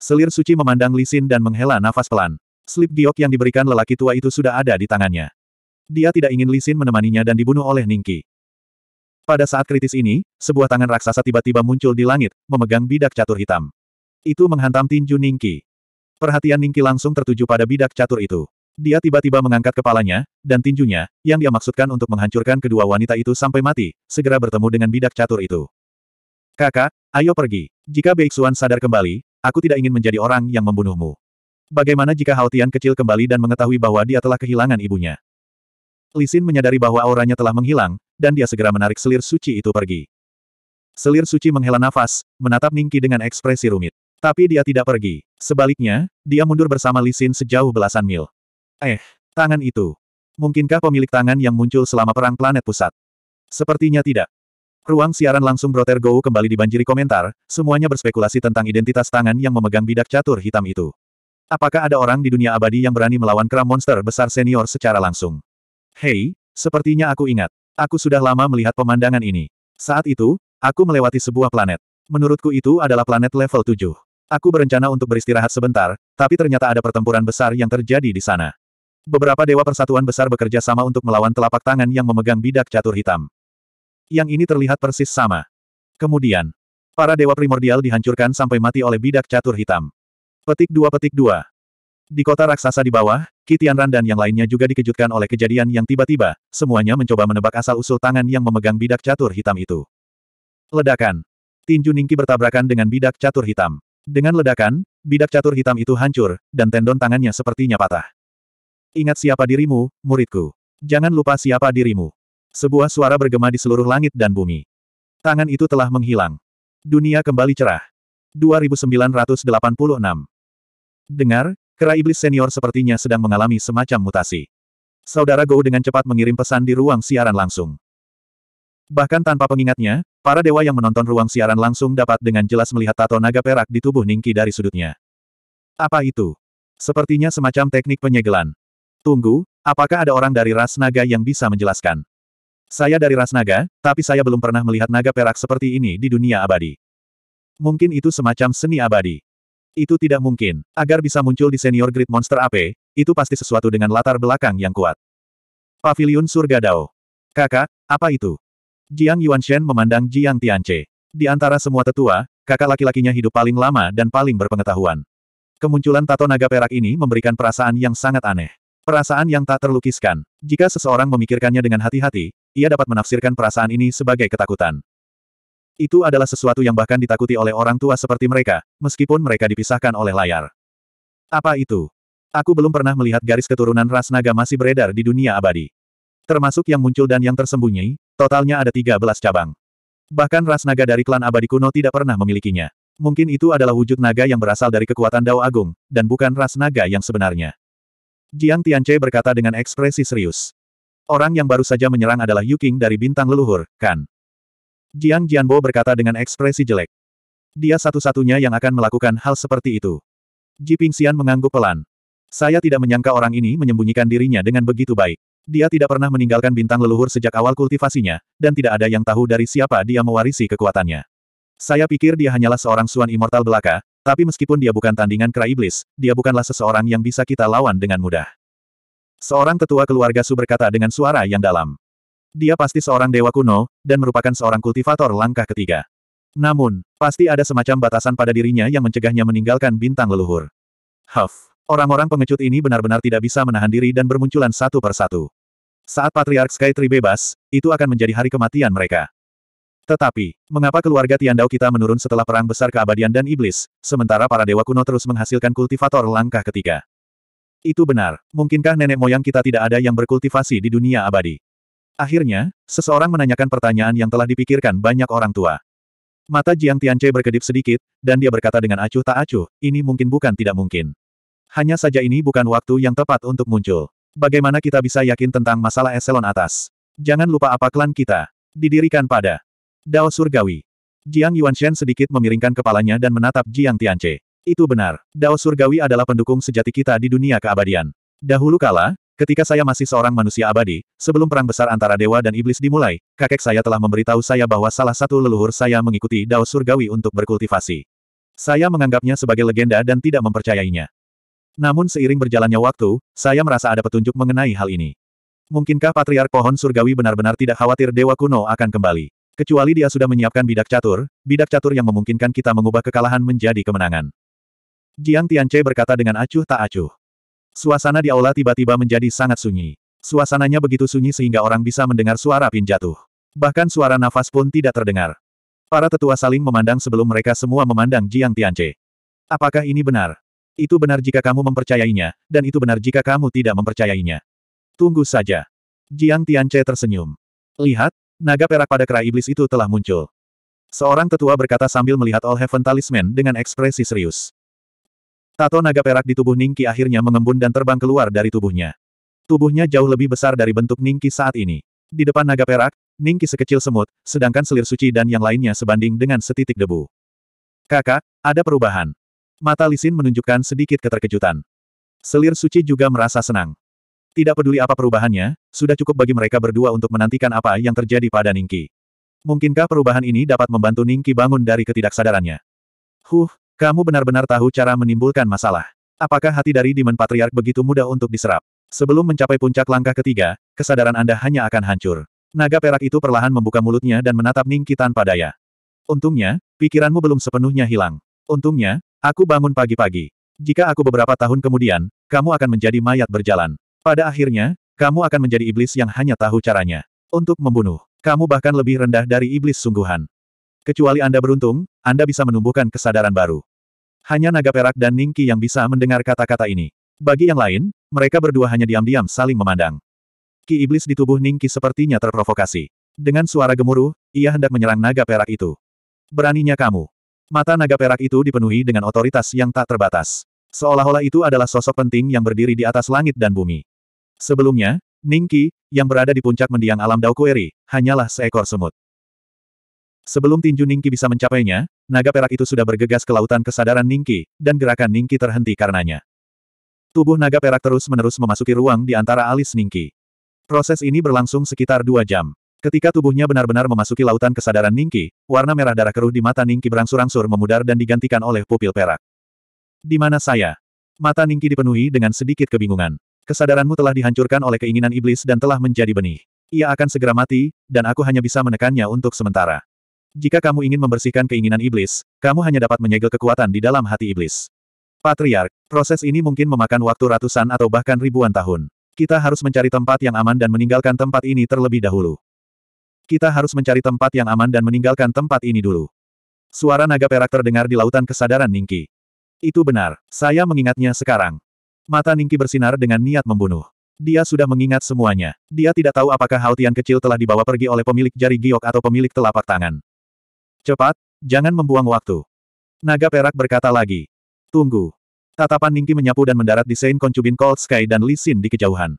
Selir suci memandang Lisin dan menghela nafas pelan. Slip giok yang diberikan lelaki tua itu sudah ada di tangannya. Dia tidak ingin Lisin menemaninya dan dibunuh oleh Ningki. Pada saat kritis ini, sebuah tangan raksasa tiba-tiba muncul di langit, memegang bidak catur hitam. Itu menghantam tinju Ningki. Perhatian Ningki langsung tertuju pada bidak catur itu. Dia tiba-tiba mengangkat kepalanya, dan tinjunya, yang dia maksudkan untuk menghancurkan kedua wanita itu sampai mati, segera bertemu dengan bidak catur itu. Kakak, ayo pergi. Jika Beixuan sadar kembali, aku tidak ingin menjadi orang yang membunuhmu. Bagaimana jika Haotian kecil kembali dan mengetahui bahwa dia telah kehilangan ibunya? Lisin menyadari bahwa auranya telah menghilang, dan dia segera menarik selir suci itu pergi. Selir suci menghela nafas, menatap Ningki dengan ekspresi rumit. Tapi dia tidak pergi. Sebaliknya, dia mundur bersama Lisin sejauh belasan mil. Eh, tangan itu. Mungkinkah pemilik tangan yang muncul selama perang planet pusat? Sepertinya tidak. Ruang siaran langsung Broter Go kembali dibanjiri komentar, semuanya berspekulasi tentang identitas tangan yang memegang bidak catur hitam itu. Apakah ada orang di dunia abadi yang berani melawan kram monster besar senior secara langsung? Hei, sepertinya aku ingat. Aku sudah lama melihat pemandangan ini. Saat itu, aku melewati sebuah planet. Menurutku itu adalah planet level 7. Aku berencana untuk beristirahat sebentar, tapi ternyata ada pertempuran besar yang terjadi di sana. Beberapa dewa persatuan besar bekerja sama untuk melawan telapak tangan yang memegang bidak catur hitam. Yang ini terlihat persis sama. Kemudian, para dewa primordial dihancurkan sampai mati oleh bidak catur hitam. Petik dua petik dua. Di kota raksasa di bawah, Kitianran dan yang lainnya juga dikejutkan oleh kejadian yang tiba-tiba, semuanya mencoba menebak asal-usul tangan yang memegang bidak catur hitam itu. Ledakan. Tinju Ningki bertabrakan dengan bidak catur hitam. Dengan ledakan, bidak catur hitam itu hancur, dan tendon tangannya sepertinya patah. Ingat siapa dirimu, muridku. Jangan lupa siapa dirimu. Sebuah suara bergema di seluruh langit dan bumi. Tangan itu telah menghilang. Dunia kembali cerah. 2986 Dengar, kera iblis senior sepertinya sedang mengalami semacam mutasi. Saudara Gou dengan cepat mengirim pesan di ruang siaran langsung. Bahkan tanpa pengingatnya, para dewa yang menonton ruang siaran langsung dapat dengan jelas melihat tato naga perak di tubuh Ningki dari sudutnya. Apa itu? Sepertinya semacam teknik penyegelan. Tunggu, apakah ada orang dari ras naga yang bisa menjelaskan? Saya dari ras naga, tapi saya belum pernah melihat naga perak seperti ini di dunia abadi. Mungkin itu semacam seni abadi. Itu tidak mungkin. Agar bisa muncul di senior grid monster AP, itu pasti sesuatu dengan latar belakang yang kuat. Pavilion Surga Dao. Kakak, apa itu? Jiang Yuanshen memandang Jiang Tianche. Di antara semua tetua, kakak laki-lakinya hidup paling lama dan paling berpengetahuan. Kemunculan tato naga perak ini memberikan perasaan yang sangat aneh. Perasaan yang tak terlukiskan. Jika seseorang memikirkannya dengan hati-hati, ia dapat menafsirkan perasaan ini sebagai ketakutan. Itu adalah sesuatu yang bahkan ditakuti oleh orang tua seperti mereka, meskipun mereka dipisahkan oleh layar. Apa itu? Aku belum pernah melihat garis keturunan ras naga masih beredar di dunia abadi. Termasuk yang muncul dan yang tersembunyi, Totalnya ada 13 cabang. Bahkan ras naga dari klan abadi kuno tidak pernah memilikinya. Mungkin itu adalah wujud naga yang berasal dari kekuatan Dao Agung, dan bukan ras naga yang sebenarnya. Jiang Tianche berkata dengan ekspresi serius. Orang yang baru saja menyerang adalah Yu Qing dari bintang leluhur, kan? Jiang Jianbo berkata dengan ekspresi jelek. Dia satu-satunya yang akan melakukan hal seperti itu. Ji Pingxian mengangguk pelan. Saya tidak menyangka orang ini menyembunyikan dirinya dengan begitu baik. Dia tidak pernah meninggalkan bintang leluhur sejak awal kultivasinya, dan tidak ada yang tahu dari siapa dia mewarisi kekuatannya. Saya pikir dia hanyalah seorang suan immortal belaka, tapi meskipun dia bukan tandingan kera iblis, dia bukanlah seseorang yang bisa kita lawan dengan mudah. Seorang tetua keluarga Su berkata dengan suara yang dalam. Dia pasti seorang dewa kuno, dan merupakan seorang kultivator langkah ketiga. Namun, pasti ada semacam batasan pada dirinya yang mencegahnya meninggalkan bintang leluhur. Huff. Orang-orang pengecut ini benar-benar tidak bisa menahan diri dan bermunculan satu per satu. Saat Patriark Sky Tree bebas, itu akan menjadi hari kematian mereka. Tetapi, mengapa keluarga Tiandao kita menurun setelah perang besar keabadian dan iblis, sementara para dewa kuno terus menghasilkan kultivator langkah ketiga? Itu benar. Mungkinkah nenek moyang kita tidak ada yang berkultivasi di dunia abadi? Akhirnya, seseorang menanyakan pertanyaan yang telah dipikirkan banyak orang tua. Mata Jiang Tianche berkedip sedikit, dan dia berkata dengan acuh tak acuh, ini mungkin bukan tidak mungkin. Hanya saja ini bukan waktu yang tepat untuk muncul. Bagaimana kita bisa yakin tentang masalah eselon atas? Jangan lupa apa klan kita. Didirikan pada Dao Surgawi. Jiang Yuanshen sedikit memiringkan kepalanya dan menatap Jiang Tianche. Itu benar. Dao Surgawi adalah pendukung sejati kita di dunia keabadian. Dahulu kala, ketika saya masih seorang manusia abadi, sebelum perang besar antara dewa dan iblis dimulai, kakek saya telah memberitahu saya bahwa salah satu leluhur saya mengikuti Dao Surgawi untuk berkultivasi. Saya menganggapnya sebagai legenda dan tidak mempercayainya. Namun seiring berjalannya waktu, saya merasa ada petunjuk mengenai hal ini. Mungkinkah Patriark Pohon Surgawi benar-benar tidak khawatir Dewa Kuno akan kembali? Kecuali dia sudah menyiapkan bidak catur, bidak catur yang memungkinkan kita mengubah kekalahan menjadi kemenangan. Jiang Tianche berkata dengan acuh tak acuh. Suasana di aula tiba-tiba menjadi sangat sunyi. Suasananya begitu sunyi sehingga orang bisa mendengar suara pin jatuh. Bahkan suara nafas pun tidak terdengar. Para tetua saling memandang sebelum mereka semua memandang Jiang Tianche. Apakah ini benar? Itu benar jika kamu mempercayainya, dan itu benar jika kamu tidak mempercayainya. Tunggu saja. Jiang Tianche tersenyum. Lihat, naga perak pada kera iblis itu telah muncul. Seorang tetua berkata sambil melihat All Heaven Talisman dengan ekspresi serius. Tato naga perak di tubuh Ningki akhirnya mengembun dan terbang keluar dari tubuhnya. Tubuhnya jauh lebih besar dari bentuk Ningki saat ini. Di depan naga perak, Ningki sekecil semut, sedangkan selir suci dan yang lainnya sebanding dengan setitik debu. Kakak, ada perubahan. Mata Lisin menunjukkan sedikit keterkejutan. Selir suci juga merasa senang. Tidak peduli apa perubahannya, sudah cukup bagi mereka berdua untuk menantikan apa yang terjadi pada Ningki. Mungkinkah perubahan ini dapat membantu Ningki bangun dari ketidaksadarannya? Huh, kamu benar-benar tahu cara menimbulkan masalah. Apakah hati dari Demon Patriark begitu mudah untuk diserap? Sebelum mencapai puncak langkah ketiga, kesadaran Anda hanya akan hancur. Naga perak itu perlahan membuka mulutnya dan menatap Ningki tanpa daya. Untungnya, pikiranmu belum sepenuhnya hilang. Untungnya, Aku bangun pagi-pagi. Jika aku beberapa tahun kemudian, kamu akan menjadi mayat berjalan. Pada akhirnya, kamu akan menjadi iblis yang hanya tahu caranya. Untuk membunuh, kamu bahkan lebih rendah dari iblis sungguhan. Kecuali Anda beruntung, Anda bisa menumbuhkan kesadaran baru. Hanya naga perak dan Ningki yang bisa mendengar kata-kata ini. Bagi yang lain, mereka berdua hanya diam-diam saling memandang. Ki iblis di tubuh Ningki sepertinya terprovokasi. Dengan suara gemuruh, ia hendak menyerang naga perak itu. Beraninya kamu. Mata naga perak itu dipenuhi dengan otoritas yang tak terbatas. Seolah-olah itu adalah sosok penting yang berdiri di atas langit dan bumi. Sebelumnya, Ningki, yang berada di puncak mendiang alam Daokueri, hanyalah seekor semut. Sebelum tinju Ningki bisa mencapainya, naga perak itu sudah bergegas ke lautan kesadaran Ningki, dan gerakan Ningki terhenti karenanya. Tubuh naga perak terus-menerus memasuki ruang di antara alis Ningki. Proses ini berlangsung sekitar dua jam. Ketika tubuhnya benar-benar memasuki lautan kesadaran Ningki, warna merah darah keruh di mata Ningki berangsur-angsur memudar dan digantikan oleh pupil perak. Di mana saya? Mata Ningki dipenuhi dengan sedikit kebingungan. Kesadaranmu telah dihancurkan oleh keinginan iblis dan telah menjadi benih. Ia akan segera mati, dan aku hanya bisa menekannya untuk sementara. Jika kamu ingin membersihkan keinginan iblis, kamu hanya dapat menyegel kekuatan di dalam hati iblis. Patriark, proses ini mungkin memakan waktu ratusan atau bahkan ribuan tahun. Kita harus mencari tempat yang aman dan meninggalkan tempat ini terlebih dahulu. Kita harus mencari tempat yang aman dan meninggalkan tempat ini dulu. Suara naga perak terdengar di lautan kesadaran Ningki. Itu benar, saya mengingatnya sekarang. Mata Ningki bersinar dengan niat membunuh. Dia sudah mengingat semuanya. Dia tidak tahu apakah Tian kecil telah dibawa pergi oleh pemilik jari giok atau pemilik telapak tangan. Cepat, jangan membuang waktu. Naga perak berkata lagi. Tunggu. Tatapan Ningki menyapu dan mendarat di Saint Conchubin Cold Sky dan Li di kejauhan.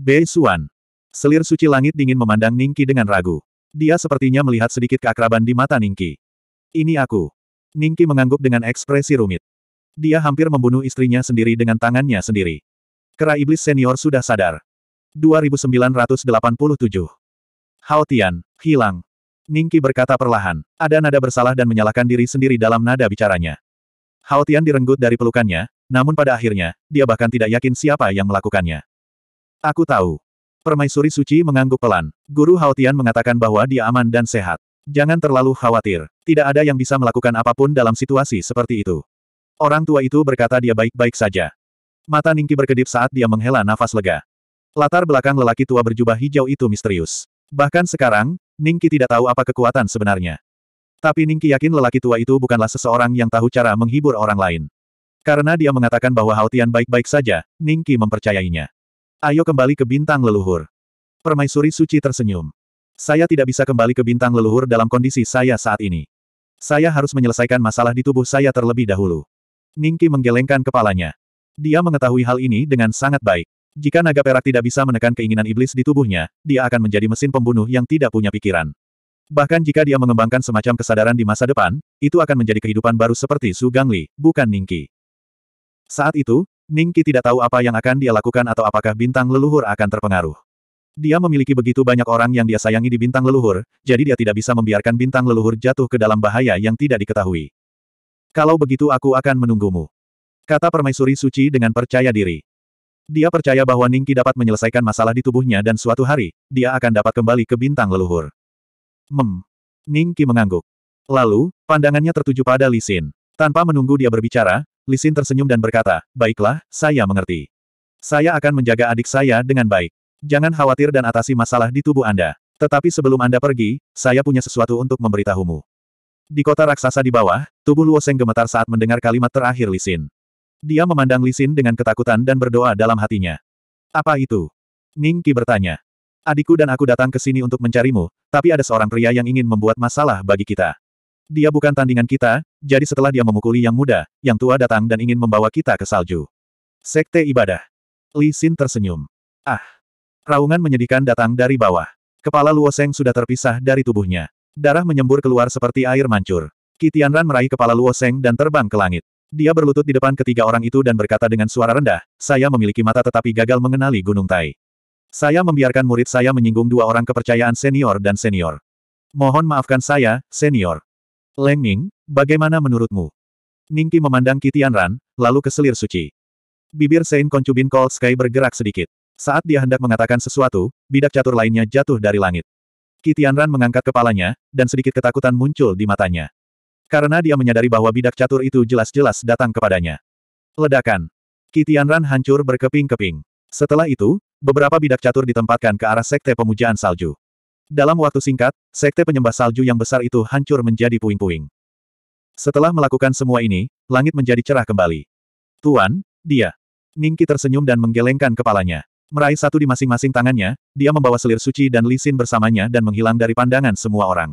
Bei Xuan. Selir suci langit dingin memandang Ningki dengan ragu. Dia sepertinya melihat sedikit keakraban di mata Ningki. Ini aku. Ningki mengangguk dengan ekspresi rumit. Dia hampir membunuh istrinya sendiri dengan tangannya sendiri. Kera iblis senior sudah sadar. 2987. Hao Tian, hilang. Ningki berkata perlahan. Ada nada bersalah dan menyalahkan diri sendiri dalam nada bicaranya. Hao Tian direnggut dari pelukannya, namun pada akhirnya, dia bahkan tidak yakin siapa yang melakukannya. Aku tahu. Permaisuri suci mengangguk pelan. Guru Haotian mengatakan bahwa dia aman dan sehat. Jangan terlalu khawatir. Tidak ada yang bisa melakukan apapun dalam situasi seperti itu. Orang tua itu berkata dia baik-baik saja. Mata Ningki berkedip saat dia menghela nafas lega. Latar belakang lelaki tua berjubah hijau itu misterius. Bahkan sekarang, Ningki tidak tahu apa kekuatan sebenarnya. Tapi Ningki yakin lelaki tua itu bukanlah seseorang yang tahu cara menghibur orang lain. Karena dia mengatakan bahwa Hautian baik-baik saja, Ningki mempercayainya. Ayo kembali ke bintang leluhur. Permaisuri suci tersenyum. Saya tidak bisa kembali ke bintang leluhur dalam kondisi saya saat ini. Saya harus menyelesaikan masalah di tubuh saya terlebih dahulu. Ningki menggelengkan kepalanya. Dia mengetahui hal ini dengan sangat baik. Jika naga perak tidak bisa menekan keinginan iblis di tubuhnya, dia akan menjadi mesin pembunuh yang tidak punya pikiran. Bahkan jika dia mengembangkan semacam kesadaran di masa depan, itu akan menjadi kehidupan baru seperti Su Gangli, bukan Ningki. Saat itu, Ningki tidak tahu apa yang akan dia lakukan atau apakah bintang leluhur akan terpengaruh. Dia memiliki begitu banyak orang yang dia sayangi di bintang leluhur, jadi dia tidak bisa membiarkan bintang leluhur jatuh ke dalam bahaya yang tidak diketahui. Kalau begitu aku akan menunggumu. Kata permaisuri suci dengan percaya diri. Dia percaya bahwa Ningki dapat menyelesaikan masalah di tubuhnya dan suatu hari, dia akan dapat kembali ke bintang leluhur. Mem. Ningki mengangguk. Lalu, pandangannya tertuju pada Lisin. Tanpa menunggu dia berbicara, Lisin tersenyum dan berkata, baiklah, saya mengerti. Saya akan menjaga adik saya dengan baik. Jangan khawatir dan atasi masalah di tubuh Anda. Tetapi sebelum Anda pergi, saya punya sesuatu untuk memberitahumu. Di kota raksasa di bawah, tubuh Luo Seng gemetar saat mendengar kalimat terakhir Lisin. Dia memandang Lisin dengan ketakutan dan berdoa dalam hatinya. Apa itu? Ning Qi bertanya. Adikku dan aku datang ke sini untuk mencarimu, tapi ada seorang pria yang ingin membuat masalah bagi kita. Dia bukan tandingan kita, jadi setelah dia memukuli yang muda, yang tua datang dan ingin membawa kita ke salju. Sekte ibadah. Li Xin tersenyum. Ah! Raungan menyedihkan datang dari bawah. Kepala Luo Seng sudah terpisah dari tubuhnya. Darah menyembur keluar seperti air mancur. Kitianran meraih kepala Luo Seng dan terbang ke langit. Dia berlutut di depan ketiga orang itu dan berkata dengan suara rendah, saya memiliki mata tetapi gagal mengenali Gunung Tai. Saya membiarkan murid saya menyinggung dua orang kepercayaan senior dan senior. Mohon maafkan saya, senior. Leng Ning, bagaimana menurutmu? Ningki memandang Kitianran, lalu ke selir suci. Bibir Saint Konchubin Cold Sky bergerak sedikit. Saat dia hendak mengatakan sesuatu, bidak catur lainnya jatuh dari langit. Kitianran mengangkat kepalanya, dan sedikit ketakutan muncul di matanya. Karena dia menyadari bahwa bidak catur itu jelas-jelas datang kepadanya. Ledakan. Kitianran hancur berkeping-keping. Setelah itu, beberapa bidak catur ditempatkan ke arah sekte pemujaan salju. Dalam waktu singkat, sekte penyembah salju yang besar itu hancur menjadi puing-puing. Setelah melakukan semua ini, langit menjadi cerah kembali. Tuan, dia. Ningki tersenyum dan menggelengkan kepalanya. Meraih satu di masing-masing tangannya, dia membawa selir suci dan lisin bersamanya dan menghilang dari pandangan semua orang.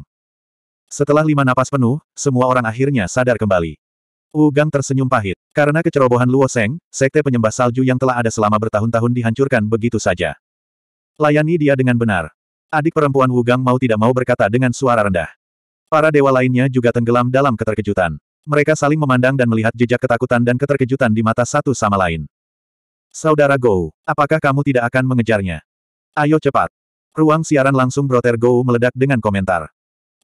Setelah lima napas penuh, semua orang akhirnya sadar kembali. Ugang tersenyum pahit. Karena kecerobohan Luo Seng, sekte penyembah salju yang telah ada selama bertahun-tahun dihancurkan begitu saja. Layani dia dengan benar. Adik perempuan Wugang mau tidak mau berkata dengan suara rendah. Para dewa lainnya juga tenggelam dalam keterkejutan. Mereka saling memandang dan melihat jejak ketakutan dan keterkejutan di mata satu sama lain. Saudara Go, apakah kamu tidak akan mengejarnya? Ayo cepat. Ruang siaran langsung Broter Go meledak dengan komentar.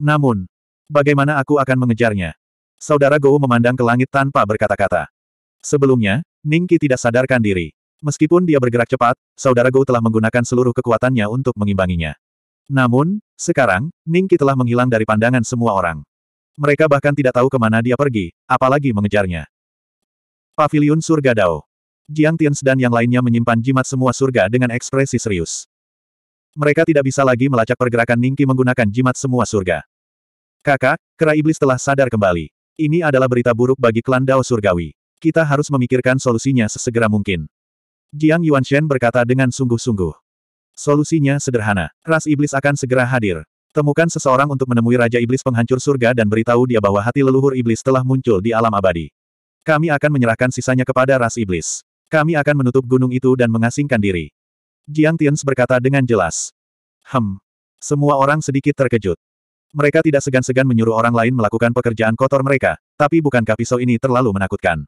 Namun, bagaimana aku akan mengejarnya? Saudara Go memandang ke langit tanpa berkata-kata. Sebelumnya, Ningki tidak sadarkan diri. Meskipun dia bergerak cepat, Saudara Go telah menggunakan seluruh kekuatannya untuk mengimbanginya. Namun, sekarang, Ningki telah menghilang dari pandangan semua orang. Mereka bahkan tidak tahu kemana dia pergi, apalagi mengejarnya. Paviliun Surga Dao. Jiang Tians dan yang lainnya menyimpan jimat semua surga dengan ekspresi serius. Mereka tidak bisa lagi melacak pergerakan Ningki menggunakan jimat semua surga. Kakak, kera iblis telah sadar kembali. Ini adalah berita buruk bagi klan Dao Surgawi. Kita harus memikirkan solusinya sesegera mungkin. Jiang Yuanshen berkata dengan sungguh-sungguh. Solusinya sederhana. Ras Iblis akan segera hadir. Temukan seseorang untuk menemui Raja Iblis penghancur surga dan beritahu dia bahwa hati leluhur iblis telah muncul di alam abadi. Kami akan menyerahkan sisanya kepada ras iblis. Kami akan menutup gunung itu dan mengasingkan diri. Jiang Tians berkata dengan jelas. Hem. Semua orang sedikit terkejut. Mereka tidak segan-segan menyuruh orang lain melakukan pekerjaan kotor mereka, tapi bukankah pisau ini terlalu menakutkan?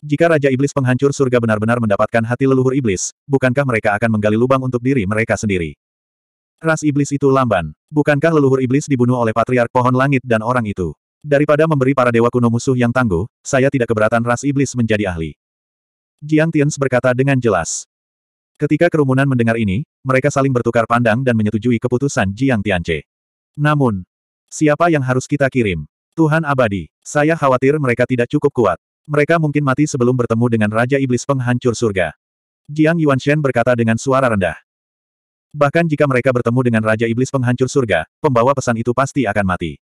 Jika Raja Iblis penghancur surga benar-benar mendapatkan hati leluhur iblis, bukankah mereka akan menggali lubang untuk diri mereka sendiri? Ras iblis itu lamban. Bukankah leluhur iblis dibunuh oleh patriark pohon langit dan orang itu? Daripada memberi para dewa kuno musuh yang tangguh, saya tidak keberatan ras iblis menjadi ahli. Jiang Tians berkata dengan jelas. Ketika kerumunan mendengar ini, mereka saling bertukar pandang dan menyetujui keputusan Jiang Tianche. Namun, siapa yang harus kita kirim? Tuhan abadi, saya khawatir mereka tidak cukup kuat. Mereka mungkin mati sebelum bertemu dengan Raja Iblis Penghancur Surga. Jiang Yuanshen berkata dengan suara rendah. Bahkan jika mereka bertemu dengan Raja Iblis Penghancur Surga, pembawa pesan itu pasti akan mati.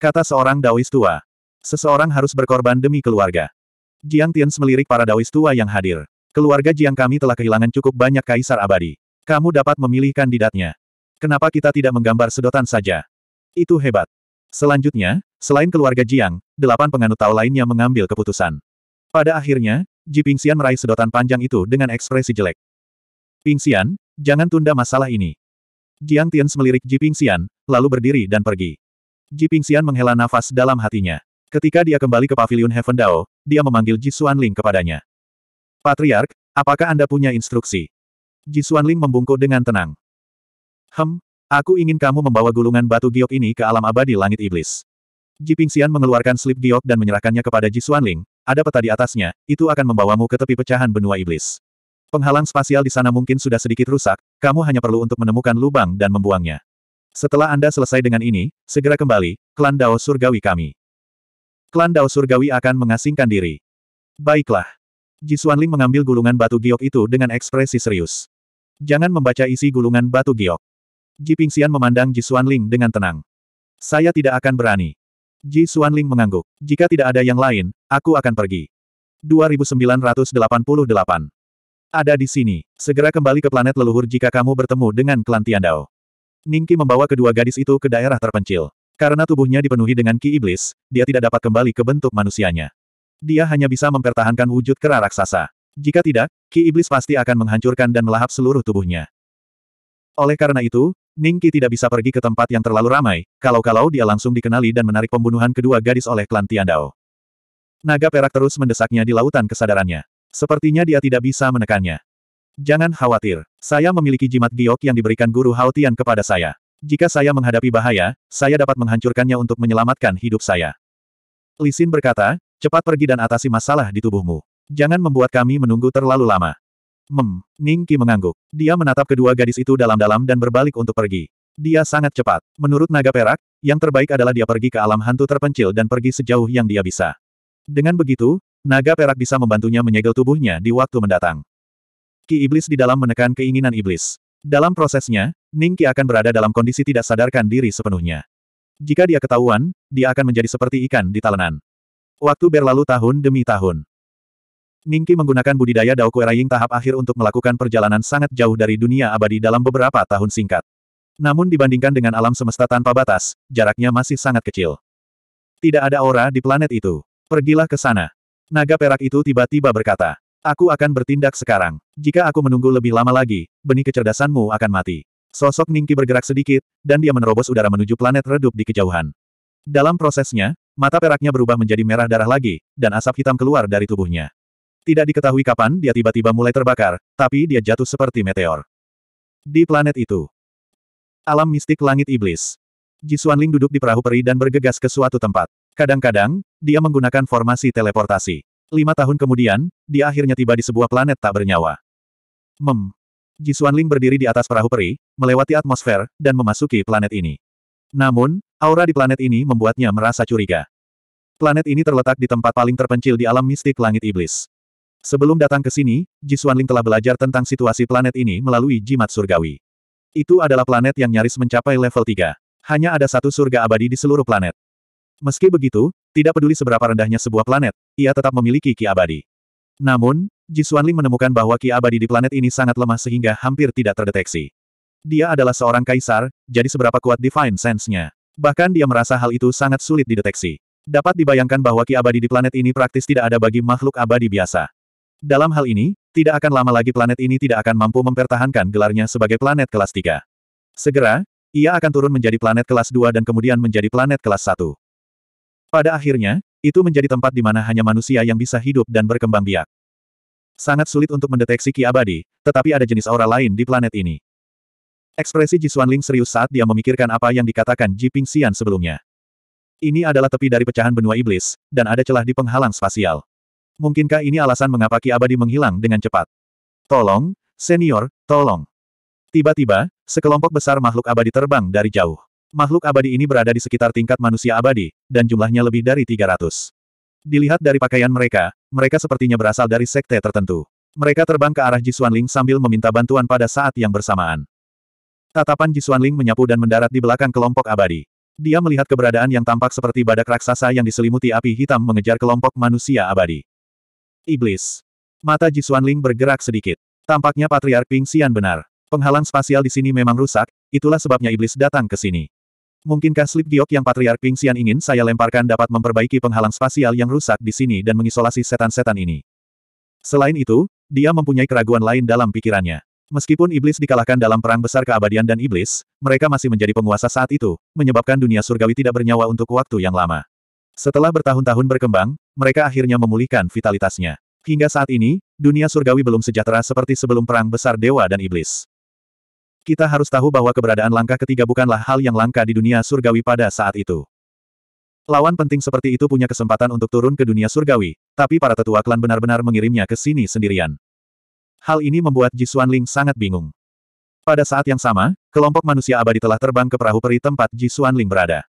Kata seorang Daois tua. Seseorang harus berkorban demi keluarga. Jiang Tian melirik para Daois tua yang hadir. Keluarga Jiang kami telah kehilangan cukup banyak kaisar abadi. Kamu dapat memilih kandidatnya. Kenapa kita tidak menggambar sedotan saja? Itu hebat. Selanjutnya, selain keluarga Jiang, delapan penganut Tao lainnya mengambil keputusan. Pada akhirnya, Ji Pingxian meraih sedotan panjang itu dengan ekspresi jelek. Pingxian, jangan tunda masalah ini. Jiang Tian melirik Ji Pingxian, lalu berdiri dan pergi. Ji Pingxian menghela nafas dalam hatinya. Ketika dia kembali ke pavilion Heaven Dao, dia memanggil Ji Xuanling kepadanya. Patriark, apakah Anda punya instruksi? Ji Xuanling membungkuk dengan tenang. Hem, Aku ingin kamu membawa gulungan batu giok ini ke alam abadi langit iblis. Ji Pingxian mengeluarkan slip giok dan menyerahkannya kepada Ji Xuanling, ada peta di atasnya, itu akan membawamu ke tepi pecahan benua iblis. Penghalang spasial di sana mungkin sudah sedikit rusak, kamu hanya perlu untuk menemukan lubang dan membuangnya. Setelah Anda selesai dengan ini, segera kembali, klan Dao Surgawi kami. Klan Dao Surgawi akan mengasingkan diri. Baiklah. Ji Xuanling mengambil gulungan batu giok itu dengan ekspresi serius. Jangan membaca isi gulungan batu giok. Ji Pingxian memandang Ji Xuanling dengan tenang. Saya tidak akan berani. Ji Xuanling mengangguk. Jika tidak ada yang lain, aku akan pergi. 2988. Ada di sini. Segera kembali ke planet leluhur jika kamu bertemu dengan klan Tiandao. Ningki membawa kedua gadis itu ke daerah terpencil. Karena tubuhnya dipenuhi dengan ki iblis, dia tidak dapat kembali ke bentuk manusianya. Dia hanya bisa mempertahankan wujud kera raksasa. Jika tidak, ki iblis pasti akan menghancurkan dan melahap seluruh tubuhnya. Oleh karena itu, Ningki tidak bisa pergi ke tempat yang terlalu ramai, kalau-kalau dia langsung dikenali dan menarik pembunuhan kedua gadis oleh klan Tiandao. Naga perak terus mendesaknya di lautan kesadarannya. Sepertinya dia tidak bisa menekannya. Jangan khawatir, saya memiliki jimat giok yang diberikan guru Tian kepada saya. Jika saya menghadapi bahaya, saya dapat menghancurkannya untuk menyelamatkan hidup saya. Lisin berkata, cepat pergi dan atasi masalah di tubuhmu. Jangan membuat kami menunggu terlalu lama. Mem, Ning Qi mengangguk. Dia menatap kedua gadis itu dalam-dalam dan berbalik untuk pergi. Dia sangat cepat. Menurut naga perak, yang terbaik adalah dia pergi ke alam hantu terpencil dan pergi sejauh yang dia bisa. Dengan begitu, naga perak bisa membantunya menyegel tubuhnya di waktu mendatang. Ki Iblis di dalam menekan keinginan Iblis. Dalam prosesnya, Ning Qi akan berada dalam kondisi tidak sadarkan diri sepenuhnya. Jika dia ketahuan, dia akan menjadi seperti ikan di talenan. Waktu berlalu tahun demi tahun. Ningki menggunakan budidaya Dao Kue tahap akhir untuk melakukan perjalanan sangat jauh dari dunia abadi dalam beberapa tahun singkat. Namun dibandingkan dengan alam semesta tanpa batas, jaraknya masih sangat kecil. Tidak ada aura di planet itu. Pergilah ke sana. Naga perak itu tiba-tiba berkata, Aku akan bertindak sekarang. Jika aku menunggu lebih lama lagi, benih kecerdasanmu akan mati. Sosok Ningki bergerak sedikit, dan dia menerobos udara menuju planet redup di kejauhan. Dalam prosesnya, mata peraknya berubah menjadi merah darah lagi, dan asap hitam keluar dari tubuhnya. Tidak diketahui kapan dia tiba-tiba mulai terbakar, tapi dia jatuh seperti meteor. Di planet itu. Alam mistik langit iblis. Ling duduk di perahu peri dan bergegas ke suatu tempat. Kadang-kadang, dia menggunakan formasi teleportasi. Lima tahun kemudian, dia akhirnya tiba di sebuah planet tak bernyawa. Mem. Ling berdiri di atas perahu peri, melewati atmosfer, dan memasuki planet ini. Namun, aura di planet ini membuatnya merasa curiga. Planet ini terletak di tempat paling terpencil di alam mistik langit iblis. Sebelum datang ke sini, Ji Xuanling telah belajar tentang situasi planet ini melalui jimat surgawi. Itu adalah planet yang nyaris mencapai level 3. Hanya ada satu surga abadi di seluruh planet. Meski begitu, tidak peduli seberapa rendahnya sebuah planet, ia tetap memiliki ki abadi. Namun, Ji Xuanling menemukan bahwa ki abadi di planet ini sangat lemah sehingga hampir tidak terdeteksi. Dia adalah seorang kaisar, jadi seberapa kuat divine sense-nya. Bahkan dia merasa hal itu sangat sulit dideteksi. Dapat dibayangkan bahwa ki abadi di planet ini praktis tidak ada bagi makhluk abadi biasa. Dalam hal ini, tidak akan lama lagi planet ini tidak akan mampu mempertahankan gelarnya sebagai planet kelas 3. Segera, ia akan turun menjadi planet kelas 2 dan kemudian menjadi planet kelas 1. Pada akhirnya, itu menjadi tempat di mana hanya manusia yang bisa hidup dan berkembang biak. Sangat sulit untuk mendeteksi Ki Abadi, tetapi ada jenis aura lain di planet ini. Ekspresi Ji Xuanling serius saat dia memikirkan apa yang dikatakan Ji Ping Xian sebelumnya. Ini adalah tepi dari pecahan benua iblis, dan ada celah di penghalang spasial mungkinkah ini alasan mengapa Ki Abadi menghilang dengan cepat? Tolong, senior, tolong. Tiba-tiba, sekelompok besar makhluk abadi terbang dari jauh. Makhluk abadi ini berada di sekitar tingkat manusia abadi, dan jumlahnya lebih dari 300. Dilihat dari pakaian mereka, mereka sepertinya berasal dari sekte tertentu. Mereka terbang ke arah Jisuanling sambil meminta bantuan pada saat yang bersamaan. Tatapan Jisuanling menyapu dan mendarat di belakang kelompok abadi. Dia melihat keberadaan yang tampak seperti badak raksasa yang diselimuti api hitam mengejar kelompok manusia abadi. Iblis. Mata Jisuan Ling bergerak sedikit. Tampaknya Patriark Ping Xian benar. Penghalang spasial di sini memang rusak, itulah sebabnya iblis datang ke sini. Mungkinkah slip diok yang Patriark Ping Xian ingin saya lemparkan dapat memperbaiki penghalang spasial yang rusak di sini dan mengisolasi setan-setan ini? Selain itu, dia mempunyai keraguan lain dalam pikirannya. Meskipun iblis dikalahkan dalam perang besar keabadian dan iblis, mereka masih menjadi penguasa saat itu, menyebabkan dunia surgawi tidak bernyawa untuk waktu yang lama. Setelah bertahun-tahun berkembang, mereka akhirnya memulihkan vitalitasnya. Hingga saat ini, dunia surgawi belum sejahtera seperti sebelum perang besar dewa dan iblis. Kita harus tahu bahwa keberadaan langkah ketiga bukanlah hal yang langka di dunia surgawi pada saat itu. Lawan penting seperti itu punya kesempatan untuk turun ke dunia surgawi, tapi para tetua klan benar-benar mengirimnya ke sini sendirian. Hal ini membuat Ji Xuanling sangat bingung. Pada saat yang sama, kelompok manusia abadi telah terbang ke perahu peri tempat Ji Xuanling berada.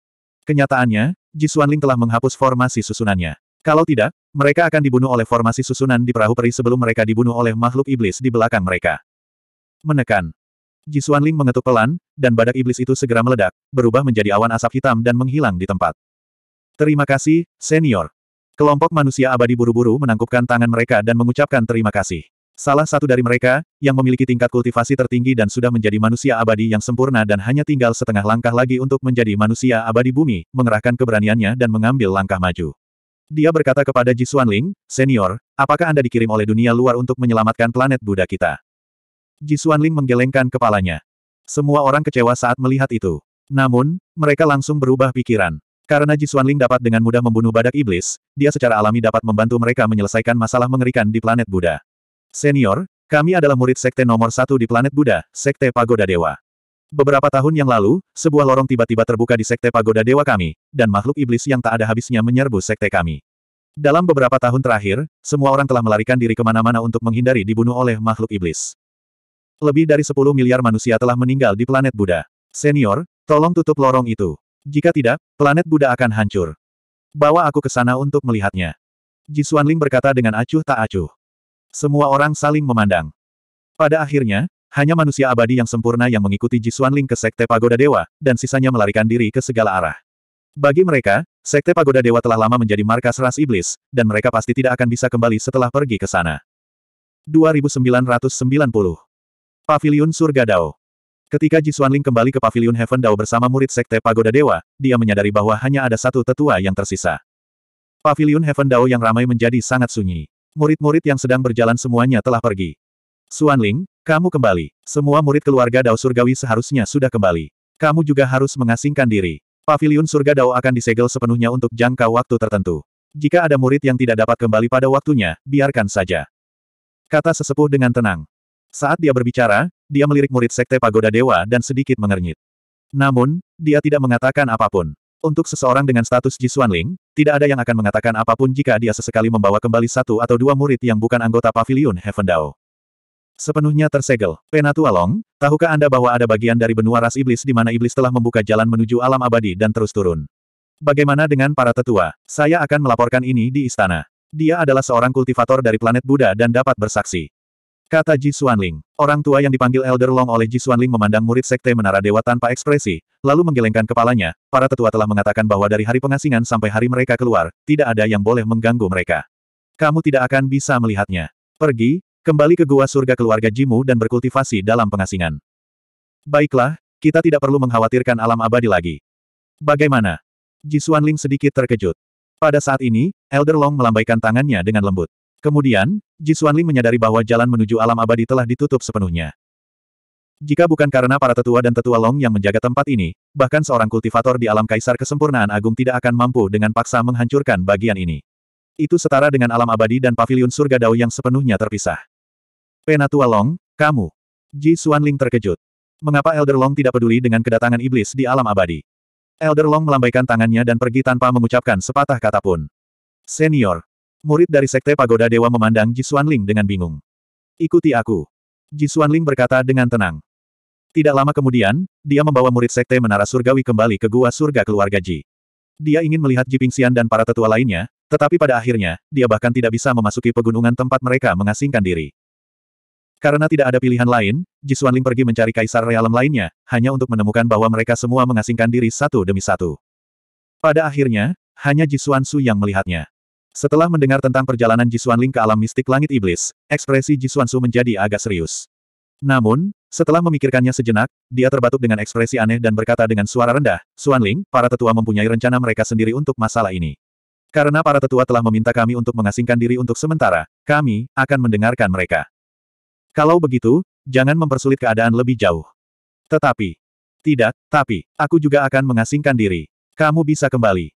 Kenyataannya, Ji Xuanling telah menghapus formasi susunannya. Kalau tidak, mereka akan dibunuh oleh formasi susunan di perahu peri sebelum mereka dibunuh oleh makhluk iblis di belakang mereka. Menekan. Ji Xuanling mengetuk pelan, dan badak iblis itu segera meledak, berubah menjadi awan asap hitam dan menghilang di tempat. Terima kasih, senior. Kelompok manusia abadi buru-buru menangkupkan tangan mereka dan mengucapkan terima kasih. Salah satu dari mereka, yang memiliki tingkat kultivasi tertinggi dan sudah menjadi manusia abadi yang sempurna dan hanya tinggal setengah langkah lagi untuk menjadi manusia abadi bumi, mengerahkan keberaniannya dan mengambil langkah maju. Dia berkata kepada Ji Xuanling, Senior, apakah Anda dikirim oleh dunia luar untuk menyelamatkan planet Buddha kita? Ji Xuanling menggelengkan kepalanya. Semua orang kecewa saat melihat itu. Namun, mereka langsung berubah pikiran. Karena Ji Xuanling dapat dengan mudah membunuh badak iblis, dia secara alami dapat membantu mereka menyelesaikan masalah mengerikan di planet Buddha. Senior, kami adalah murid sekte nomor satu di planet Buddha, Sekte Pagoda Dewa. Beberapa tahun yang lalu, sebuah lorong tiba-tiba terbuka di Sekte Pagoda Dewa kami, dan makhluk iblis yang tak ada habisnya menyerbu Sekte kami. Dalam beberapa tahun terakhir, semua orang telah melarikan diri kemana-mana untuk menghindari dibunuh oleh makhluk iblis. Lebih dari 10 miliar manusia telah meninggal di planet Buddha. Senior, tolong tutup lorong itu. Jika tidak, planet Buddha akan hancur. Bawa aku ke sana untuk melihatnya. Jisuan Ling berkata dengan acuh tak acuh. Semua orang saling memandang. Pada akhirnya, hanya manusia abadi yang sempurna yang mengikuti Jisuan Ling ke Sekte Pagoda Dewa, dan sisanya melarikan diri ke segala arah. Bagi mereka, Sekte Pagoda Dewa telah lama menjadi markas ras iblis, dan mereka pasti tidak akan bisa kembali setelah pergi ke sana. 2990 Pavilion Surga Dao Ketika Jisuan Ling kembali ke Pavilion Heaven Dao bersama murid Sekte Pagoda Dewa, dia menyadari bahwa hanya ada satu tetua yang tersisa. Pavilion Heaven Dao yang ramai menjadi sangat sunyi. Murid-murid yang sedang berjalan semuanya telah pergi. Suan Ling, kamu kembali. Semua murid keluarga Dao Surgawi seharusnya sudah kembali. Kamu juga harus mengasingkan diri. Paviliun Surga Dao akan disegel sepenuhnya untuk jangka waktu tertentu. Jika ada murid yang tidak dapat kembali pada waktunya, biarkan saja. Kata sesepuh dengan tenang. Saat dia berbicara, dia melirik murid Sekte Pagoda Dewa dan sedikit mengernyit. Namun, dia tidak mengatakan apapun. Untuk seseorang dengan status Ji Xuanling, tidak ada yang akan mengatakan apapun jika dia sesekali membawa kembali satu atau dua murid yang bukan anggota pavilion Heaven Dao. Sepenuhnya tersegel. Penatua Long, tahukah Anda bahwa ada bagian dari benua ras iblis di mana iblis telah membuka jalan menuju alam abadi dan terus turun? Bagaimana dengan para tetua? Saya akan melaporkan ini di istana. Dia adalah seorang kultivator dari planet Buddha dan dapat bersaksi. Kata Ji Xuanling. Orang tua yang dipanggil Elder Long oleh Ji Xuanling memandang murid Sekte Menara Dewa tanpa ekspresi, lalu menggelengkan kepalanya, para tetua telah mengatakan bahwa dari hari pengasingan sampai hari mereka keluar, tidak ada yang boleh mengganggu mereka. Kamu tidak akan bisa melihatnya. Pergi, kembali ke gua surga keluarga Jimu dan berkultivasi dalam pengasingan. Baiklah, kita tidak perlu mengkhawatirkan alam abadi lagi. Bagaimana? Ji Xuanling sedikit terkejut. Pada saat ini, Elder Long melambaikan tangannya dengan lembut. Kemudian, Ji Jisuanli menyadari bahwa jalan menuju alam abadi telah ditutup sepenuhnya. Jika bukan karena para tetua dan tetua Long yang menjaga tempat ini, bahkan seorang kultivator di alam kaisar kesempurnaan agung tidak akan mampu dengan paksa menghancurkan bagian ini. Itu setara dengan alam abadi dan pavilion surga dao yang sepenuhnya terpisah. Penatua Long, kamu. Ji Xuanling terkejut. Mengapa Elder Long tidak peduli dengan kedatangan iblis di alam abadi? Elder Long melambaikan tangannya dan pergi tanpa mengucapkan sepatah kata pun. Senior, Murid dari Sekte Pagoda Dewa memandang Ji Ling dengan bingung. Ikuti aku. Ji Ling berkata dengan tenang. Tidak lama kemudian, dia membawa murid Sekte Menara Surgawi kembali ke Gua Surga keluarga Ji. Dia ingin melihat Ji Pingxian dan para tetua lainnya, tetapi pada akhirnya, dia bahkan tidak bisa memasuki pegunungan tempat mereka mengasingkan diri. Karena tidak ada pilihan lain, Ji Ling pergi mencari kaisar realem lainnya, hanya untuk menemukan bahwa mereka semua mengasingkan diri satu demi satu. Pada akhirnya, hanya Ji Su yang melihatnya. Setelah mendengar tentang perjalanan Jisuan Ling ke alam mistik langit iblis, ekspresi Jisuan Su menjadi agak serius. Namun, setelah memikirkannya sejenak, dia terbatuk dengan ekspresi aneh dan berkata dengan suara rendah, Suan Ling, para tetua mempunyai rencana mereka sendiri untuk masalah ini. Karena para tetua telah meminta kami untuk mengasingkan diri untuk sementara, kami akan mendengarkan mereka. Kalau begitu, jangan mempersulit keadaan lebih jauh. Tetapi, tidak, tapi, aku juga akan mengasingkan diri. Kamu bisa kembali.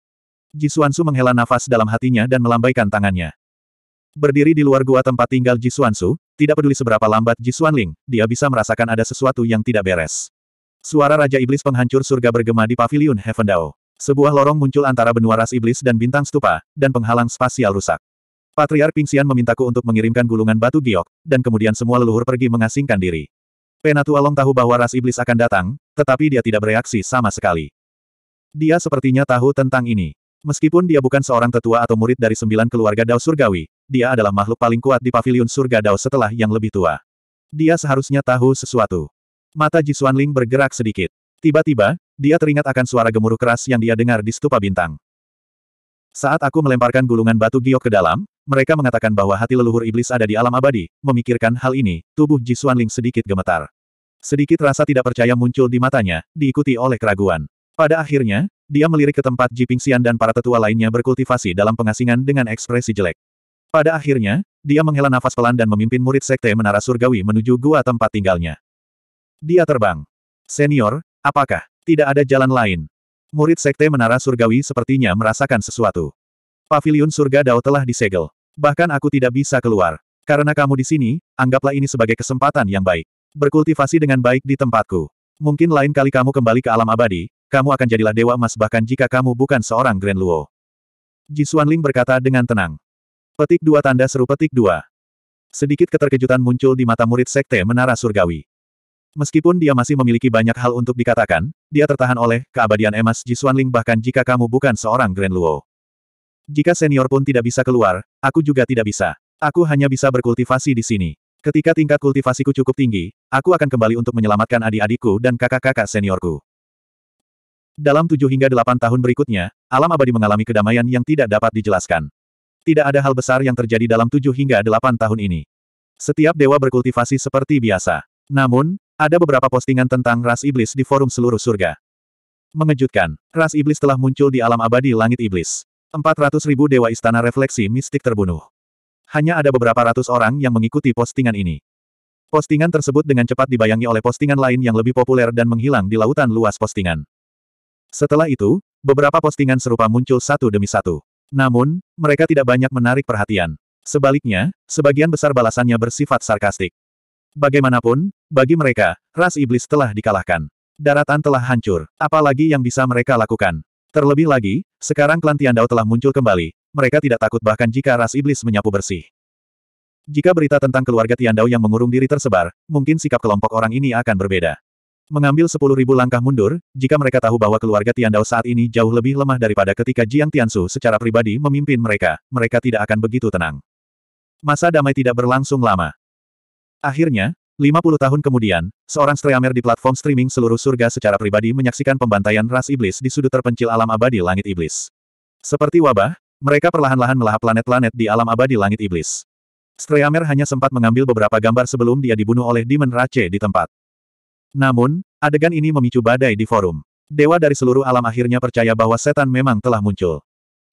Jisuansu menghela nafas dalam hatinya dan melambaikan tangannya. Berdiri di luar gua tempat tinggal Jisuansu, tidak peduli seberapa lambat Jisuanling, dia bisa merasakan ada sesuatu yang tidak beres. Suara Raja Iblis penghancur surga bergema di pavilion Heaven Dao. Sebuah lorong muncul antara benua ras iblis dan bintang stupa, dan penghalang spasial rusak. Patriar Pingsian memintaku untuk mengirimkan gulungan batu giok, dan kemudian semua leluhur pergi mengasingkan diri. Penatua Long tahu bahwa ras iblis akan datang, tetapi dia tidak bereaksi sama sekali. Dia sepertinya tahu tentang ini. Meskipun dia bukan seorang tetua atau murid dari sembilan keluarga Dao Surgawi, dia adalah makhluk paling kuat di Paviliun surga Dao setelah yang lebih tua. Dia seharusnya tahu sesuatu. Mata Ji Xuanling bergerak sedikit. Tiba-tiba, dia teringat akan suara gemuruh keras yang dia dengar di stupa bintang. Saat aku melemparkan gulungan batu giok ke dalam, mereka mengatakan bahwa hati leluhur iblis ada di alam abadi. Memikirkan hal ini, tubuh Ji Xuanling sedikit gemetar. Sedikit rasa tidak percaya muncul di matanya, diikuti oleh keraguan. Pada akhirnya, dia melirik ke tempat Ji Pingxian dan para tetua lainnya berkultivasi dalam pengasingan dengan ekspresi jelek. Pada akhirnya, dia menghela nafas pelan dan memimpin murid sekte menara surgawi menuju gua tempat tinggalnya. Dia terbang. Senior, apakah tidak ada jalan lain? Murid sekte menara surgawi sepertinya merasakan sesuatu. Paviliun surga Dao telah disegel. Bahkan aku tidak bisa keluar. Karena kamu di sini, anggaplah ini sebagai kesempatan yang baik. Berkultivasi dengan baik di tempatku. Mungkin lain kali kamu kembali ke alam abadi, kamu akan jadilah dewa emas bahkan jika kamu bukan seorang Grand Luo. Ji Xuanling berkata dengan tenang. Petik dua tanda seru petik dua. Sedikit keterkejutan muncul di mata murid sekte Menara Surgawi. Meskipun dia masih memiliki banyak hal untuk dikatakan, dia tertahan oleh keabadian emas Ji Xuanling bahkan jika kamu bukan seorang Grand Luo. Jika senior pun tidak bisa keluar, aku juga tidak bisa. Aku hanya bisa berkultivasi di sini. Ketika tingkat kultivasiku cukup tinggi, aku akan kembali untuk menyelamatkan adik-adikku dan kakak-kakak seniorku. Dalam tujuh hingga delapan tahun berikutnya, alam abadi mengalami kedamaian yang tidak dapat dijelaskan. Tidak ada hal besar yang terjadi dalam tujuh hingga delapan tahun ini. Setiap dewa berkultivasi seperti biasa. Namun, ada beberapa postingan tentang ras iblis di forum seluruh surga. Mengejutkan, ras iblis telah muncul di alam abadi langit iblis. 400 ribu dewa istana refleksi mistik terbunuh. Hanya ada beberapa ratus orang yang mengikuti postingan ini. Postingan tersebut dengan cepat dibayangi oleh postingan lain yang lebih populer dan menghilang di lautan luas postingan. Setelah itu, beberapa postingan serupa muncul satu demi satu. Namun, mereka tidak banyak menarik perhatian. Sebaliknya, sebagian besar balasannya bersifat sarkastik. Bagaimanapun, bagi mereka, ras iblis telah dikalahkan. Daratan telah hancur, apalagi yang bisa mereka lakukan. Terlebih lagi, sekarang klan Tiandao telah muncul kembali, mereka tidak takut bahkan jika ras iblis menyapu bersih. Jika berita tentang keluarga Tiandao yang mengurung diri tersebar, mungkin sikap kelompok orang ini akan berbeda. Mengambil sepuluh ribu langkah mundur, jika mereka tahu bahwa keluarga Tian Dao saat ini jauh lebih lemah daripada ketika Jiang Tiansu secara pribadi memimpin mereka, mereka tidak akan begitu tenang. Masa damai tidak berlangsung lama. Akhirnya, 50 tahun kemudian, seorang streamer di platform streaming seluruh surga secara pribadi menyaksikan pembantaian ras iblis di sudut terpencil alam abadi langit iblis. Seperti wabah, mereka perlahan-lahan melahap planet-planet di alam abadi langit iblis. Streamer hanya sempat mengambil beberapa gambar sebelum dia dibunuh oleh Demon Rache di tempat. Namun, adegan ini memicu badai di forum. Dewa dari seluruh alam akhirnya percaya bahwa setan memang telah muncul.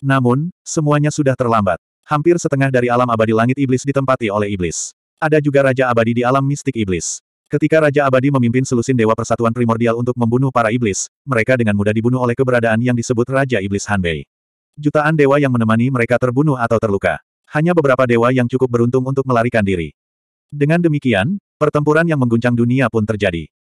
Namun, semuanya sudah terlambat. Hampir setengah dari alam abadi langit iblis ditempati oleh iblis. Ada juga Raja Abadi di alam mistik iblis. Ketika Raja Abadi memimpin selusin Dewa Persatuan Primordial untuk membunuh para iblis, mereka dengan mudah dibunuh oleh keberadaan yang disebut Raja Iblis Hanbei. Jutaan dewa yang menemani mereka terbunuh atau terluka. Hanya beberapa dewa yang cukup beruntung untuk melarikan diri. Dengan demikian, pertempuran yang mengguncang dunia pun terjadi.